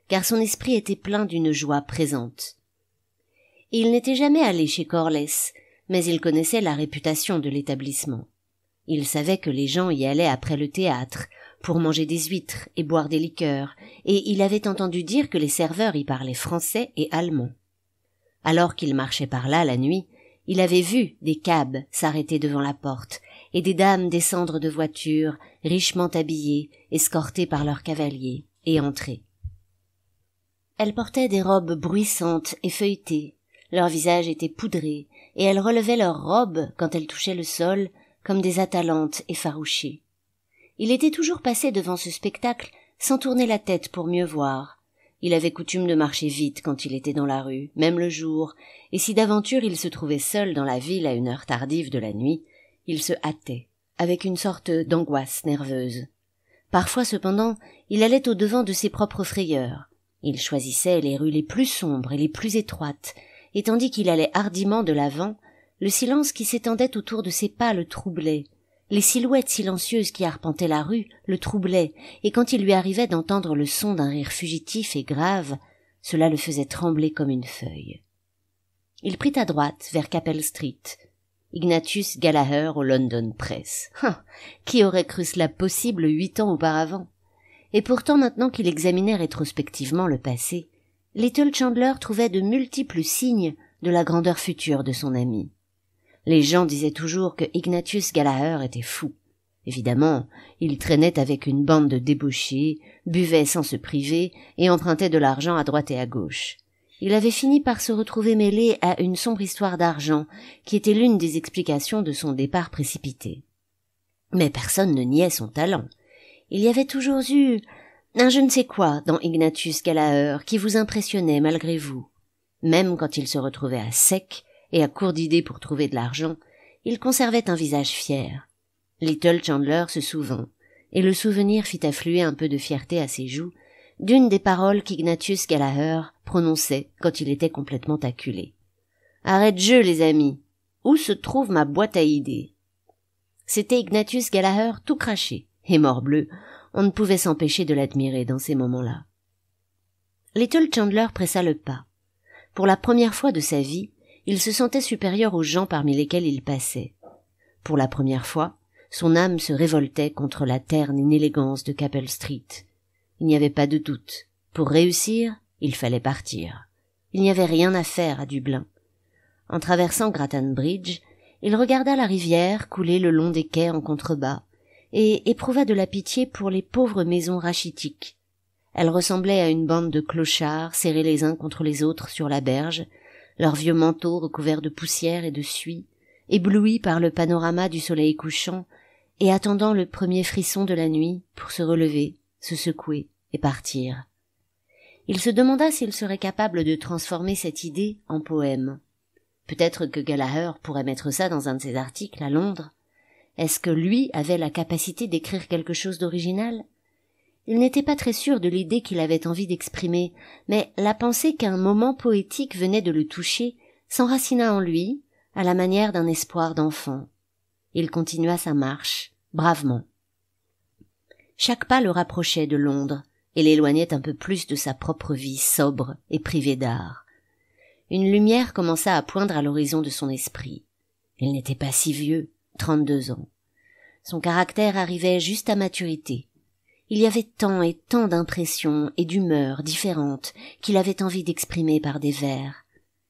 car son esprit était plein d'une joie présente. il n'était jamais allé chez Corless, mais il connaissait la réputation de l'établissement. Il savait que les gens y allaient après le théâtre, pour manger des huîtres et boire des liqueurs, et il avait entendu dire que les serveurs y parlaient français et allemand. Alors qu'il marchait par là la nuit, il avait vu des cabs s'arrêter devant la porte, et des dames descendre de voiture, richement habillées, escortées par leurs cavaliers, et entrer. Elles portaient des robes bruissantes et feuilletées, leurs visages étaient poudrés, et elles relevaient leurs robes, quand elles touchaient le sol, comme des atalantes effarouchées. Il était toujours passé devant ce spectacle sans tourner la tête pour mieux voir. Il avait coutume de marcher vite quand il était dans la rue, même le jour, et si d'aventure il se trouvait seul dans la ville à une heure tardive de la nuit, il se hâtait, avec une sorte d'angoisse nerveuse. Parfois cependant, il allait au devant de ses propres frayeurs. Il choisissait les rues les plus sombres et les plus étroites, et tandis qu'il allait hardiment de l'avant, le silence qui s'étendait autour de ses pas le troublait. Les silhouettes silencieuses qui arpentaient la rue le troublaient, et quand il lui arrivait d'entendre le son d'un rire fugitif et grave, cela le faisait trembler comme une feuille. Il prit à droite, vers Capel Street, Ignatius Gallagher au London Press. Hein, qui aurait cru cela possible huit ans auparavant Et pourtant, maintenant qu'il examinait rétrospectivement le passé, Little Chandler trouvait de multiples signes de la grandeur future de son ami. Les gens disaient toujours que Ignatius Gallagher était fou. Évidemment, il traînait avec une bande de débauchés, buvait sans se priver et empruntait de l'argent à droite et à gauche. Il avait fini par se retrouver mêlé à une sombre histoire d'argent, qui était l'une des explications de son départ précipité. Mais personne ne niait son talent. Il y avait toujours eu un je ne sais quoi dans Ignatius Gallaher qui vous impressionnait malgré vous. Même quand il se retrouvait à sec et à court d'idées pour trouver de l'argent, il conservait un visage fier. Little Chandler se souvint, et le souvenir fit affluer un peu de fierté à ses joues d'une des paroles qu'Ignatius Gallagher prononçait quand il était complètement acculé. Arrête jeu, les amis. Où se trouve ma boîte à idées? C'était Ignatius Gallagher tout craché et morbleu. On ne pouvait s'empêcher de l'admirer dans ces moments-là. Little Chandler pressa le pas. Pour la première fois de sa vie, il se sentait supérieur aux gens parmi lesquels il passait. Pour la première fois, son âme se révoltait contre la terne inélégance de Capel Street il n'y avait pas de doute. Pour réussir, il fallait partir. Il n'y avait rien à faire à Dublin. En traversant Grattan Bridge, il regarda la rivière couler le long des quais en contrebas, et éprouva de la pitié pour les pauvres maisons rachitiques. Elles ressemblaient à une bande de clochards serrés les uns contre les autres sur la berge, leurs vieux manteaux recouverts de poussière et de suie, éblouis par le panorama du soleil couchant, et attendant le premier frisson de la nuit pour se relever se secouer et partir. Il se demanda s'il serait capable de transformer cette idée en poème. Peut-être que Gallagher pourrait mettre ça dans un de ses articles à Londres. Est-ce que lui avait la capacité d'écrire quelque chose d'original Il n'était pas très sûr de l'idée qu'il avait envie d'exprimer, mais la pensée qu'un moment poétique venait de le toucher s'enracina en lui, à la manière d'un espoir d'enfant. Il continua sa marche, bravement. Chaque pas le rapprochait de Londres et l'éloignait un peu plus de sa propre vie sobre et privée d'art. Une lumière commença à poindre à l'horizon de son esprit. Il n'était pas si vieux, trente-deux ans. Son caractère arrivait juste à maturité. Il y avait tant et tant d'impressions et d'humeurs différentes qu'il avait envie d'exprimer par des vers.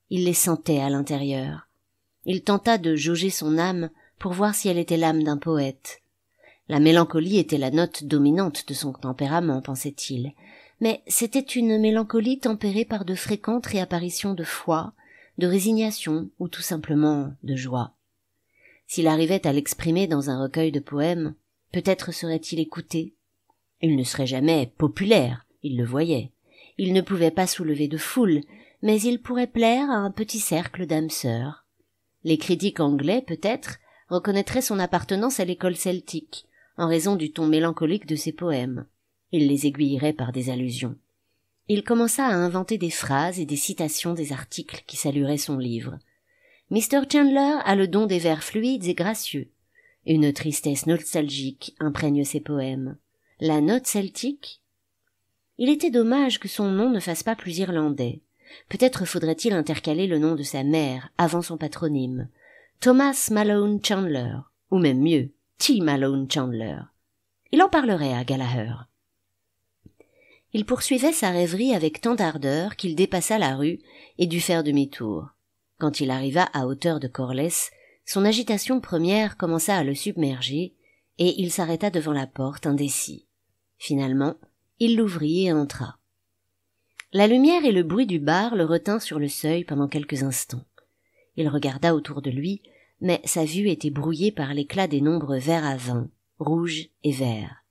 Il les sentait à l'intérieur. Il tenta de jauger son âme pour voir si elle était l'âme d'un poète, la mélancolie était la note dominante de son tempérament, pensait-il. Mais c'était une mélancolie tempérée par de fréquentes réapparitions de foi, de résignation ou tout simplement de joie. S'il arrivait à l'exprimer dans un recueil de poèmes, peut-être serait-il écouté. Il ne serait jamais populaire, il le voyait. Il ne pouvait pas soulever de foule, mais il pourrait plaire à un petit cercle d'âmes sœurs. Les critiques anglais, peut-être, reconnaîtraient son appartenance à l'école celtique, en raison du ton mélancolique de ses poèmes. Il les aiguillerait par des allusions. Il commença à inventer des phrases et des citations des articles qui salueraient son livre. Mr. Chandler a le don des vers fluides et gracieux. Une tristesse nostalgique imprègne ses poèmes. La note celtique Il était dommage que son nom ne fasse pas plus irlandais. Peut-être faudrait-il intercaler le nom de sa mère avant son patronyme. Thomas Malone Chandler, ou même mieux, Malone Chandler. Il en parlerait à Gallagher. Il poursuivait sa rêverie avec tant d'ardeur qu'il dépassa la rue et dut faire demi-tour. Quand il arriva à hauteur de Corlès, son agitation première commença à le submerger, et il s'arrêta devant la porte indécis. Finalement, il l'ouvrit et entra. La lumière et le bruit du bar le retint sur le seuil pendant quelques instants. Il regarda autour de lui, mais sa vue était brouillée par l'éclat des nombres verts à vin, rouges et verts.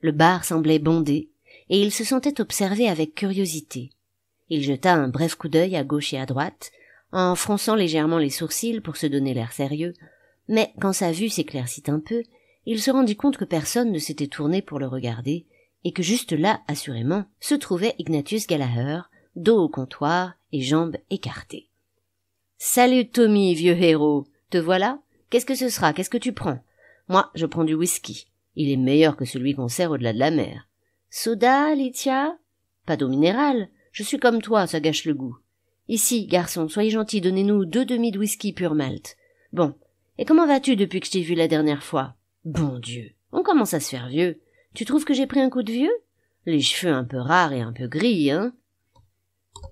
Le bar semblait bondé, et il se sentait observé avec curiosité. Il jeta un bref coup d'œil à gauche et à droite, en fronçant légèrement les sourcils pour se donner l'air sérieux, mais quand sa vue s'éclaircit un peu, il se rendit compte que personne ne s'était tourné pour le regarder, et que juste là, assurément, se trouvait Ignatius Gallagher, dos au comptoir et jambes écartées. Salut Tommy, vieux héros. Te voilà Qu'est-ce que ce sera Qu'est-ce que tu prends Moi, je prends du whisky. Il est meilleur que celui qu'on sert au-delà de la mer. Soda, Litia Pas d'eau minérale. Je suis comme toi, ça gâche le goût. Ici, garçon, soyez gentil, donnez-nous deux demi de whisky pur malt. Bon. Et comment vas-tu depuis que je t'ai vu la dernière fois Bon Dieu, on commence à se faire vieux. Tu trouves que j'ai pris un coup de vieux Les cheveux un peu rares et un peu gris, hein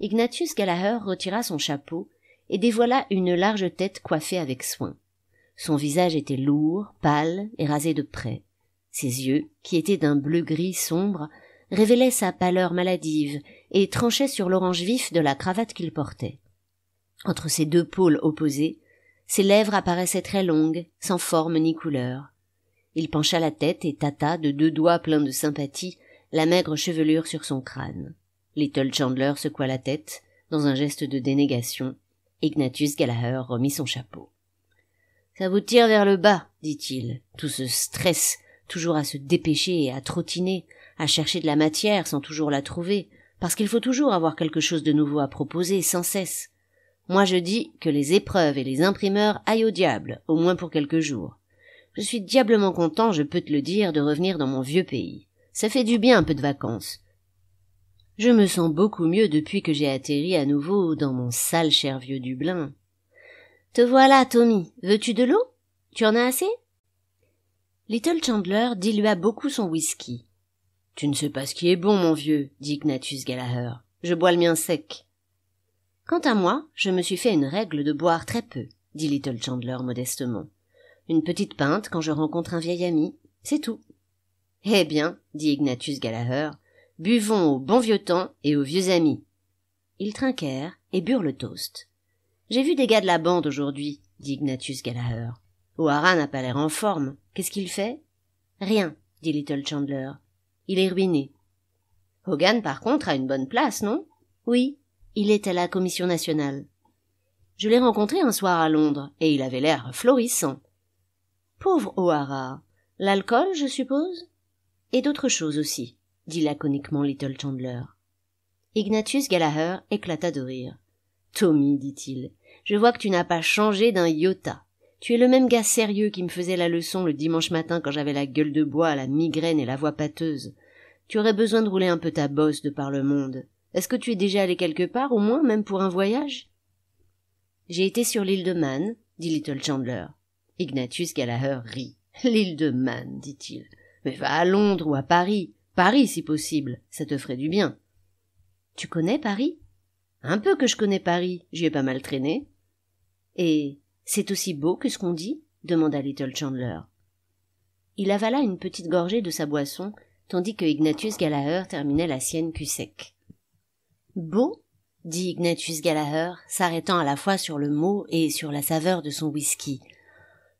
Ignatius Gallagher retira son chapeau et dévoila une large tête coiffée avec soin. Son visage était lourd, pâle et rasé de près. Ses yeux, qui étaient d'un bleu gris sombre, révélaient sa pâleur maladive et tranchaient sur l'orange vif de la cravate qu'il portait. Entre ses deux pôles opposés, ses lèvres apparaissaient très longues, sans forme ni couleur. Il pencha la tête et tâta de deux doigts pleins de sympathie la maigre chevelure sur son crâne. Little Chandler secoua la tête, dans un geste de dénégation, Ignatius Gallagher remit son chapeau. Ça vous tire vers le bas, dit-il, tout ce stress, toujours à se dépêcher et à trottiner, à chercher de la matière sans toujours la trouver, parce qu'il faut toujours avoir quelque chose de nouveau à proposer sans cesse. Moi je dis que les épreuves et les imprimeurs aillent au diable, au moins pour quelques jours. Je suis diablement content, je peux te le dire, de revenir dans mon vieux pays. Ça fait du bien un peu de vacances. Je me sens beaucoup mieux depuis que j'ai atterri à nouveau dans mon sale cher vieux Dublin. Te voilà, Tommy. Veux-tu de l'eau? Tu en as assez? Little Chandler dilua beaucoup son whisky. Tu ne sais pas ce qui est bon, mon vieux, dit Ignatius Gallagher. Je bois le mien sec. Quant à moi, je me suis fait une règle de boire très peu, dit Little Chandler modestement. Une petite pinte quand je rencontre un vieil ami, c'est tout. Eh bien, dit Ignatius Gallagher, Buvons au bon vieux temps et aux vieux amis. Ils trinquèrent et burent le toast. J'ai vu des gars de la bande aujourd'hui, dit Ignatius Gallagher. O'Hara n'a pas l'air en forme. Qu'est-ce qu'il fait Rien, dit Little Chandler. Il est ruiné. Hogan, par contre, a une bonne place, non Oui, il est à la Commission nationale. Je l'ai rencontré un soir à Londres, et il avait l'air florissant. Pauvre O'Hara. L'alcool, je suppose Et d'autres choses aussi dit laconiquement Little Chandler. Ignatius Gallagher éclata de rire. Tommy, dit-il, je vois que tu n'as pas changé d'un iota. Tu es le même gars sérieux qui me faisait la leçon le dimanche matin quand j'avais la gueule de bois, la migraine et la voix pâteuse. Tu aurais besoin de rouler un peu ta bosse de par le monde. Est-ce que tu es déjà allé quelque part, au moins, même pour un voyage J'ai été sur l'île de Man, dit Little Chandler. Ignatius Gallagher rit. L'île de Man, dit-il. Mais va à Londres ou à Paris. Paris, si possible, ça te ferait du bien. Tu connais Paris Un peu que je connais Paris, j'y ai pas mal traîné. Et c'est aussi beau que ce qu'on dit demanda Little Chandler. Il avala une petite gorgée de sa boisson, tandis que Ignatius Gallagher terminait la sienne cul sec. Beau dit Ignatius Gallagher, s'arrêtant à la fois sur le mot et sur la saveur de son whisky.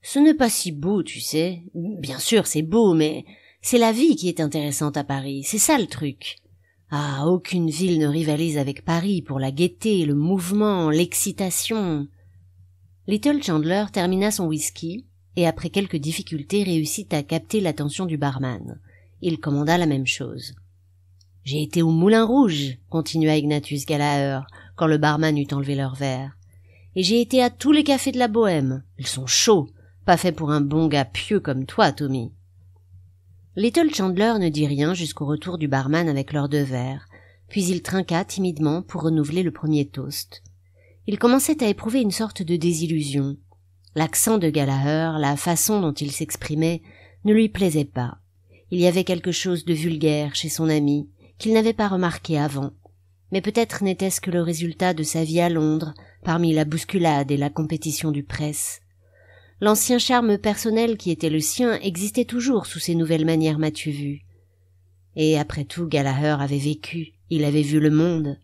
Ce n'est pas si beau, tu sais. Bien sûr, c'est beau, mais c'est la vie qui est intéressante à Paris, c'est ça le truc. Ah, aucune ville ne rivalise avec Paris pour la gaieté, le mouvement, l'excitation. Little Chandler termina son whisky et après quelques difficultés réussit à capter l'attention du barman. Il commanda la même chose. J'ai été au Moulin Rouge, continua Ignatius Galaher, quand le barman eut enlevé leur verre. Et j'ai été à tous les cafés de la Bohème. Ils sont chauds, pas faits pour un bon gars pieux comme toi, Tommy. Little Chandler ne dit rien jusqu'au retour du barman avec leurs deux verres, puis il trinqua timidement pour renouveler le premier toast. Il commençait à éprouver une sorte de désillusion. L'accent de Gallagher, la façon dont il s'exprimait, ne lui plaisait pas. Il y avait quelque chose de vulgaire chez son ami, qu'il n'avait pas remarqué avant. Mais peut-être n'était-ce que le résultat de sa vie à Londres, parmi la bousculade et la compétition du presse. L'ancien charme personnel qui était le sien existait toujours sous ces nouvelles manières, m'as-tu vu Et après tout, Gallagher avait vécu, il avait vu le monde.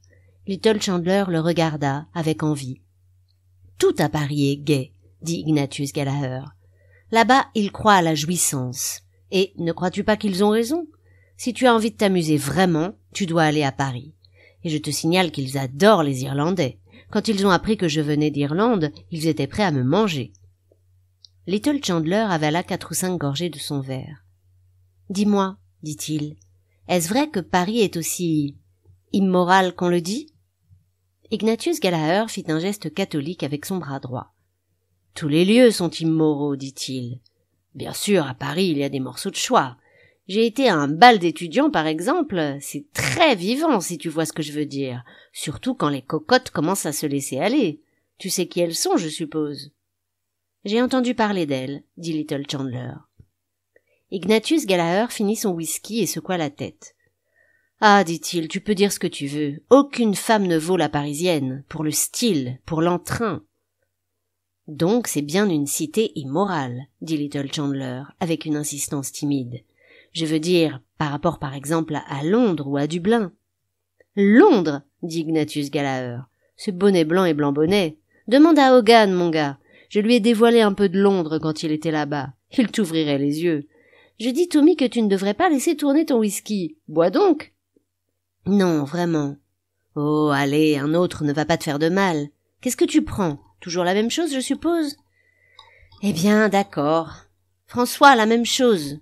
Little Chandler le regarda avec envie. Tout à Paris est gai, dit Ignatius Gallagher. Là-bas, ils croient à la jouissance. Et ne crois-tu pas qu'ils ont raison Si tu as envie de t'amuser vraiment, tu dois aller à Paris. Et je te signale qu'ils adorent les Irlandais. Quand ils ont appris que je venais d'Irlande, ils étaient prêts à me manger. Little Chandler avala quatre ou cinq gorgées de son verre. Dis-moi, dit-il, est-ce vrai que Paris est aussi immoral qu'on le dit Ignatius Gallaher fit un geste catholique avec son bras droit. Tous les lieux sont immoraux, dit-il. Bien sûr, à Paris, il y a des morceaux de choix. J'ai été à un bal d'étudiants, par exemple. C'est très vivant, si tu vois ce que je veux dire. Surtout quand les cocottes commencent à se laisser aller. Tu sais qui elles sont, je suppose. J'ai entendu parler d'elle, dit Little Chandler. Ignatius Gallagher finit son whisky et secoua la tête. Ah, dit-il, tu peux dire ce que tu veux. Aucune femme ne vaut la parisienne, pour le style, pour l'entrain. Donc c'est bien une cité immorale, dit Little Chandler, avec une insistance timide. Je veux dire, par rapport par exemple à Londres ou à Dublin. Londres, dit Ignatius Gallagher. Ce bonnet blanc et blanc bonnet. Demande à Hogan, mon gars. Je lui ai dévoilé un peu de Londres quand il était là-bas. Il t'ouvrirait les yeux. Je dis, Tommy, que tu ne devrais pas laisser tourner ton whisky. Bois donc. Non, vraiment. Oh, allez, un autre ne va pas te faire de mal. Qu'est-ce que tu prends? Toujours la même chose, je suppose? Eh bien, d'accord. François, la même chose.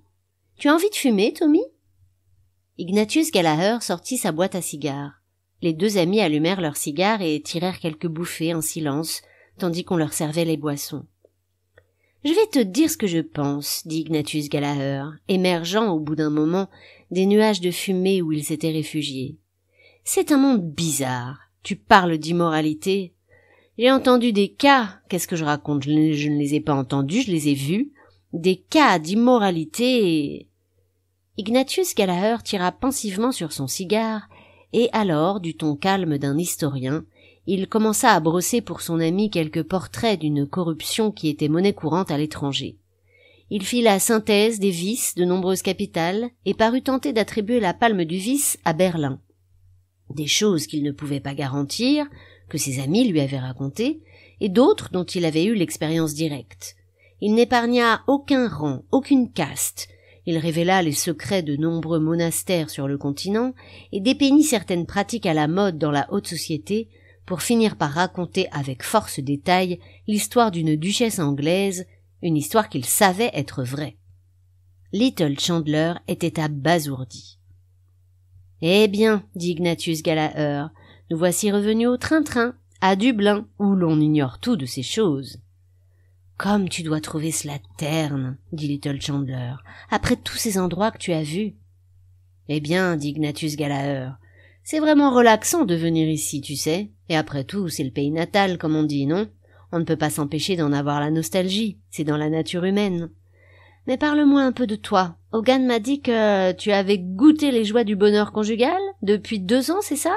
Tu as envie de fumer, Tommy? Ignatius Gallagher sortit sa boîte à cigares. Les deux amis allumèrent leurs cigares et tirèrent quelques bouffées en silence, tandis qu'on leur servait les boissons. Je vais te dire ce que je pense, dit Ignatius Galaher, émergeant au bout d'un moment des nuages de fumée où il s'était réfugié. C'est un monde bizarre. Tu parles d'immoralité. J'ai entendu des cas, qu'est-ce que je raconte? Je ne les ai pas entendus, je les ai vus. Des cas d'immoralité. Ignatius Galaher tira pensivement sur son cigare, et alors, du ton calme d'un historien, il commença à brosser pour son ami quelques portraits d'une corruption qui était monnaie courante à l'étranger. Il fit la synthèse des vices de nombreuses capitales et parut tenter d'attribuer la palme du vice à Berlin. Des choses qu'il ne pouvait pas garantir, que ses amis lui avaient racontées, et d'autres dont il avait eu l'expérience directe. Il n'épargna aucun rang, aucune caste. Il révéla les secrets de nombreux monastères sur le continent et dépeignit certaines pratiques à la mode dans la haute société pour finir par raconter avec force détail l'histoire d'une duchesse anglaise, une histoire qu'il savait être vraie. Little Chandler était abasourdi. Eh bien, dit Ignatius Gallaher, nous voici revenus au train-train, à Dublin, où l'on ignore tout de ces choses. Comme tu dois trouver cela terne, dit Little Chandler, après tous ces endroits que tu as vus. Eh bien, dit Ignatius Gallaher, c'est vraiment relaxant de venir ici, tu sais. Et après tout, c'est le pays natal, comme on dit, non On ne peut pas s'empêcher d'en avoir la nostalgie, c'est dans la nature humaine. Mais parle-moi un peu de toi. Hogan m'a dit que tu avais goûté les joies du bonheur conjugal depuis deux ans, c'est ça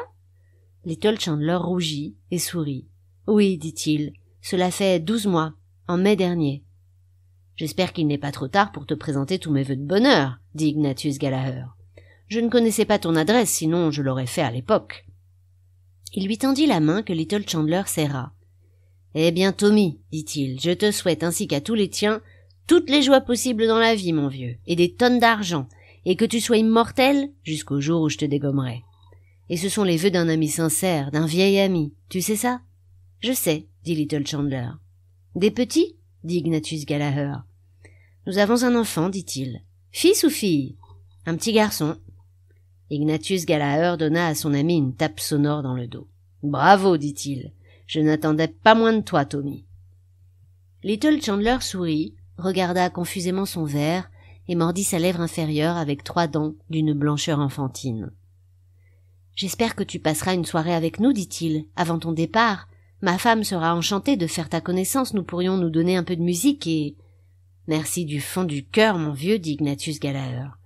Little Chandler rougit et sourit. Oui, dit-il, cela fait douze mois, en mai dernier. J'espère qu'il n'est pas trop tard pour te présenter tous mes vœux de bonheur, dit Ignatius je ne connaissais pas ton adresse, sinon je l'aurais fait à l'époque. Il lui tendit la main que Little Chandler serra. Eh bien, Tommy, dit-il, je te souhaite ainsi qu'à tous les tiens toutes les joies possibles dans la vie, mon vieux, et des tonnes d'argent, et que tu sois immortel jusqu'au jour où je te dégommerai. Et ce sont les vœux d'un ami sincère, d'un vieil ami. Tu sais ça? Je sais, dit Little Chandler. Des petits? dit Ignatius Gallagher. Nous avons un enfant, dit-il. Fils ou fille? Un petit garçon, Ignatius Galaher donna à son ami une tape sonore dans le dos. Bravo, dit-il. Je n'attendais pas moins de toi, Tommy. Little Chandler sourit, regarda confusément son verre et mordit sa lèvre inférieure avec trois dents d'une blancheur enfantine. J'espère que tu passeras une soirée avec nous, dit-il, avant ton départ. Ma femme sera enchantée de faire ta connaissance. Nous pourrions nous donner un peu de musique et. Merci du fond du cœur, mon vieux, dit Ignatius Galaher.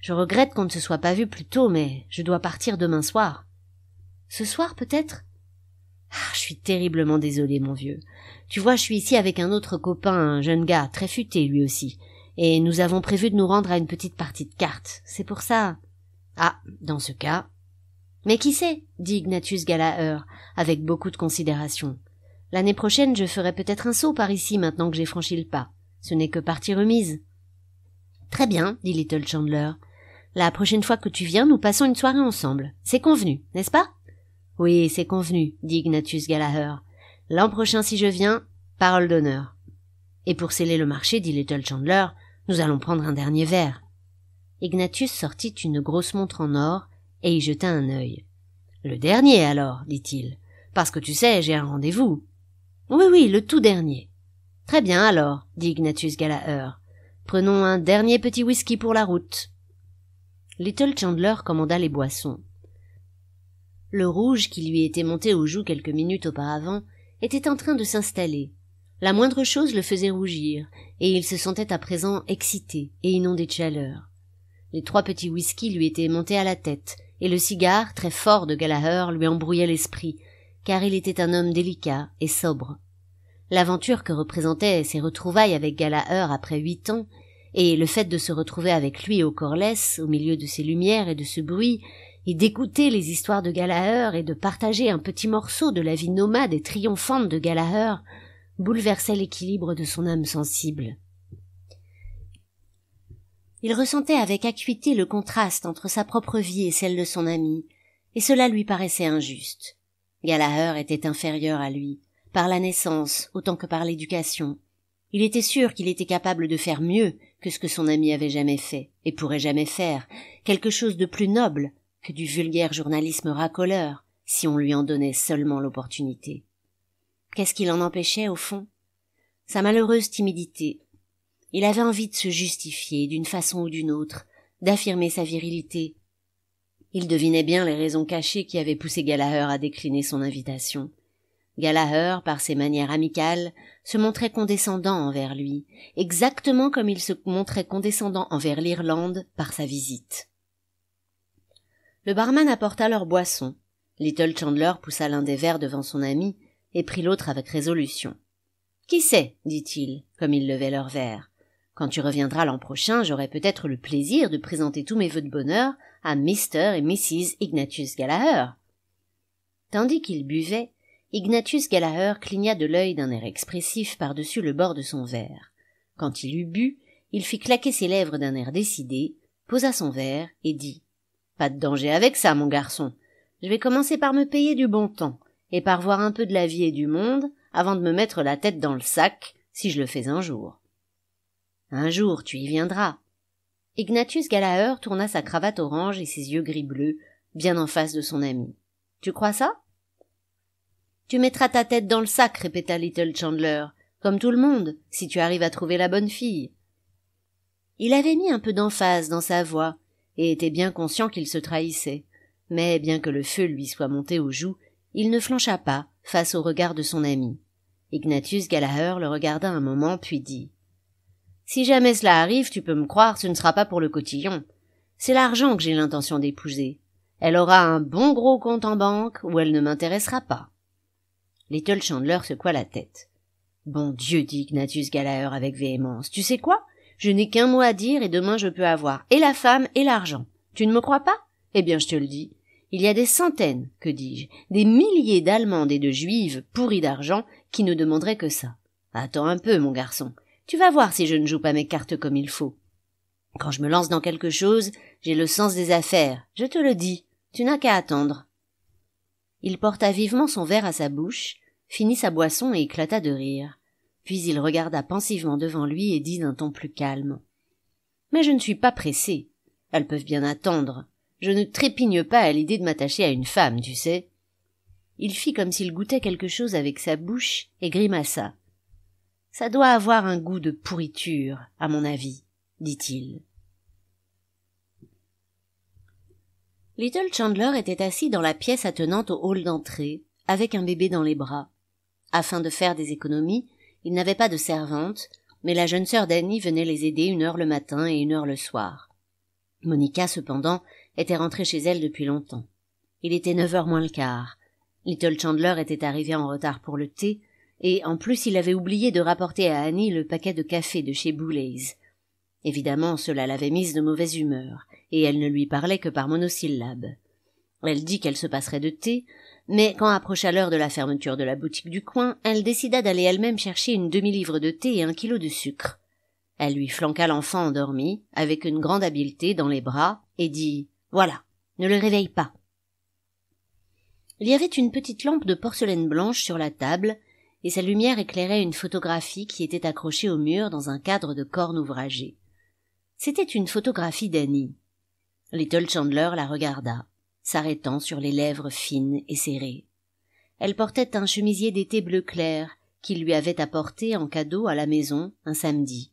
Je regrette qu'on ne se soit pas vu plus tôt, mais je dois partir demain soir. Ce soir, peut-être? Ah, je suis terriblement désolé, mon vieux. Tu vois, je suis ici avec un autre copain, un jeune gars, très futé lui aussi, et nous avons prévu de nous rendre à une petite partie de cartes. C'est pour ça. Ah, dans ce cas. Mais qui sait? dit Ignatius Gallaher, avec beaucoup de considération. L'année prochaine, je ferai peut-être un saut par ici maintenant que j'ai franchi le pas. Ce n'est que partie remise. Très bien, dit Little Chandler. La prochaine fois que tu viens, nous passons une soirée ensemble. C'est convenu, n'est-ce pas Oui, c'est convenu, dit Ignatius Gallagher. L'an prochain, si je viens, parole d'honneur. Et pour sceller le marché, dit Little Chandler, nous allons prendre un dernier verre. Ignatius sortit une grosse montre en or et y jeta un œil. Le dernier, alors, dit-il, parce que tu sais, j'ai un rendez-vous. Oui, oui, le tout dernier. Très bien, alors, dit Ignatius Gallagher. Prenons un dernier petit whisky pour la route. Little Chandler commanda les boissons. Le rouge qui lui était monté aux joues quelques minutes auparavant était en train de s'installer. La moindre chose le faisait rougir, et il se sentait à présent excité et inondé de chaleur. Les trois petits whisky lui étaient montés à la tête, et le cigare, très fort de Galaher lui embrouillait l'esprit, car il était un homme délicat et sobre. L'aventure que représentaient ses retrouvailles avec Galaher après huit ans et le fait de se retrouver avec lui au Corlès, au milieu de ces lumières et de ce bruit, et d'écouter les histoires de Galaheur, et de partager un petit morceau de la vie nomade et triomphante de Galaheur, bouleversait l'équilibre de son âme sensible. Il ressentait avec acuité le contraste entre sa propre vie et celle de son ami, et cela lui paraissait injuste. Galaheur était inférieur à lui, par la naissance autant que par l'éducation. Il était sûr qu'il était capable de faire mieux, que ce que son ami avait jamais fait et pourrait jamais faire, quelque chose de plus noble que du vulgaire journalisme racoleur, si on lui en donnait seulement l'opportunité. Qu'est-ce qui l'en empêchait, au fond Sa malheureuse timidité. Il avait envie de se justifier, d'une façon ou d'une autre, d'affirmer sa virilité. Il devinait bien les raisons cachées qui avaient poussé Gallagher à décliner son invitation. Galaher, par ses manières amicales, se montrait condescendant envers lui, exactement comme il se montrait condescendant envers l'Irlande par sa visite. Le barman apporta leur boisson. Little Chandler poussa l'un des verres devant son ami et prit l'autre avec résolution. Qui sait, dit-il, comme il levaient leurs verres. « Quand tu reviendras l'an prochain, j'aurai peut-être le plaisir de présenter tous mes vœux de bonheur à Mr. et Mrs. Ignatius Gallaher. » Tandis qu'ils buvaient, Ignatius Galaher cligna de l'œil d'un air expressif par-dessus le bord de son verre. Quand il eut bu, il fit claquer ses lèvres d'un air décidé, posa son verre et dit Pas de danger avec ça, mon garçon. Je vais commencer par me payer du bon temps et par voir un peu de la vie et du monde avant de me mettre la tête dans le sac si je le fais un jour. Un jour, tu y viendras. Ignatius Galaher tourna sa cravate orange et ses yeux gris bleus bien en face de son ami. Tu crois ça tu mettras ta tête dans le sac, répéta Little Chandler, comme tout le monde, si tu arrives à trouver la bonne fille. Il avait mis un peu d'emphase dans sa voix, et était bien conscient qu'il se trahissait. Mais bien que le feu lui soit monté aux joues, il ne flancha pas face au regard de son ami. Ignatius Gallaher le regarda un moment, puis dit Si jamais cela arrive, tu peux me croire, ce ne sera pas pour le cotillon. C'est l'argent que j'ai l'intention d'épouser. Elle aura un bon gros compte en banque, ou elle ne m'intéressera pas. Little Chandler secoua la tête. Bon Dieu, dit Ignatius Galaher avec véhémence, tu sais quoi? Je n'ai qu'un mot à dire et demain je peux avoir et la femme et l'argent. Tu ne me crois pas? Eh bien, je te le dis. Il y a des centaines, que dis-je, des milliers d'Allemandes et de Juives pourries d'argent qui ne demanderaient que ça. Attends un peu, mon garçon. Tu vas voir si je ne joue pas mes cartes comme il faut. Quand je me lance dans quelque chose, j'ai le sens des affaires. Je te le dis. Tu n'as qu'à attendre. Il porta vivement son verre à sa bouche, finit sa boisson et éclata de rire. Puis il regarda pensivement devant lui et dit d'un ton plus calme. Mais je ne suis pas pressé. Elles peuvent bien attendre. Je ne trépigne pas à l'idée de m'attacher à une femme, tu sais. Il fit comme s'il goûtait quelque chose avec sa bouche et grimaça. Ça doit avoir un goût de pourriture, à mon avis, dit-il. Little Chandler était assis dans la pièce attenante au hall d'entrée, avec un bébé dans les bras. Afin de faire des économies, ils n'avaient pas de servante, mais la jeune sœur d'Annie venait les aider une heure le matin et une heure le soir. Monica, cependant, était rentrée chez elle depuis longtemps. Il était neuf heures moins le quart. Little Chandler était arrivé en retard pour le thé, et en plus il avait oublié de rapporter à Annie le paquet de café de chez Boulez. Évidemment, cela l'avait mise de mauvaise humeur, et elle ne lui parlait que par monosyllabes. Elle dit qu'elle se passerait de thé, mais quand approcha l'heure de la fermeture de la boutique du coin, elle décida d'aller elle-même chercher une demi-livre de thé et un kilo de sucre. Elle lui flanqua l'enfant endormi, avec une grande habileté dans les bras, et dit Voilà, ne le réveille pas. Il y avait une petite lampe de porcelaine blanche sur la table, et sa lumière éclairait une photographie qui était accrochée au mur dans un cadre de corne ouvragée. C'était une photographie d'Annie. Little Chandler la regarda s'arrêtant sur les lèvres fines et serrées. Elle portait un chemisier d'été bleu clair qu'il lui avait apporté en cadeau à la maison un samedi.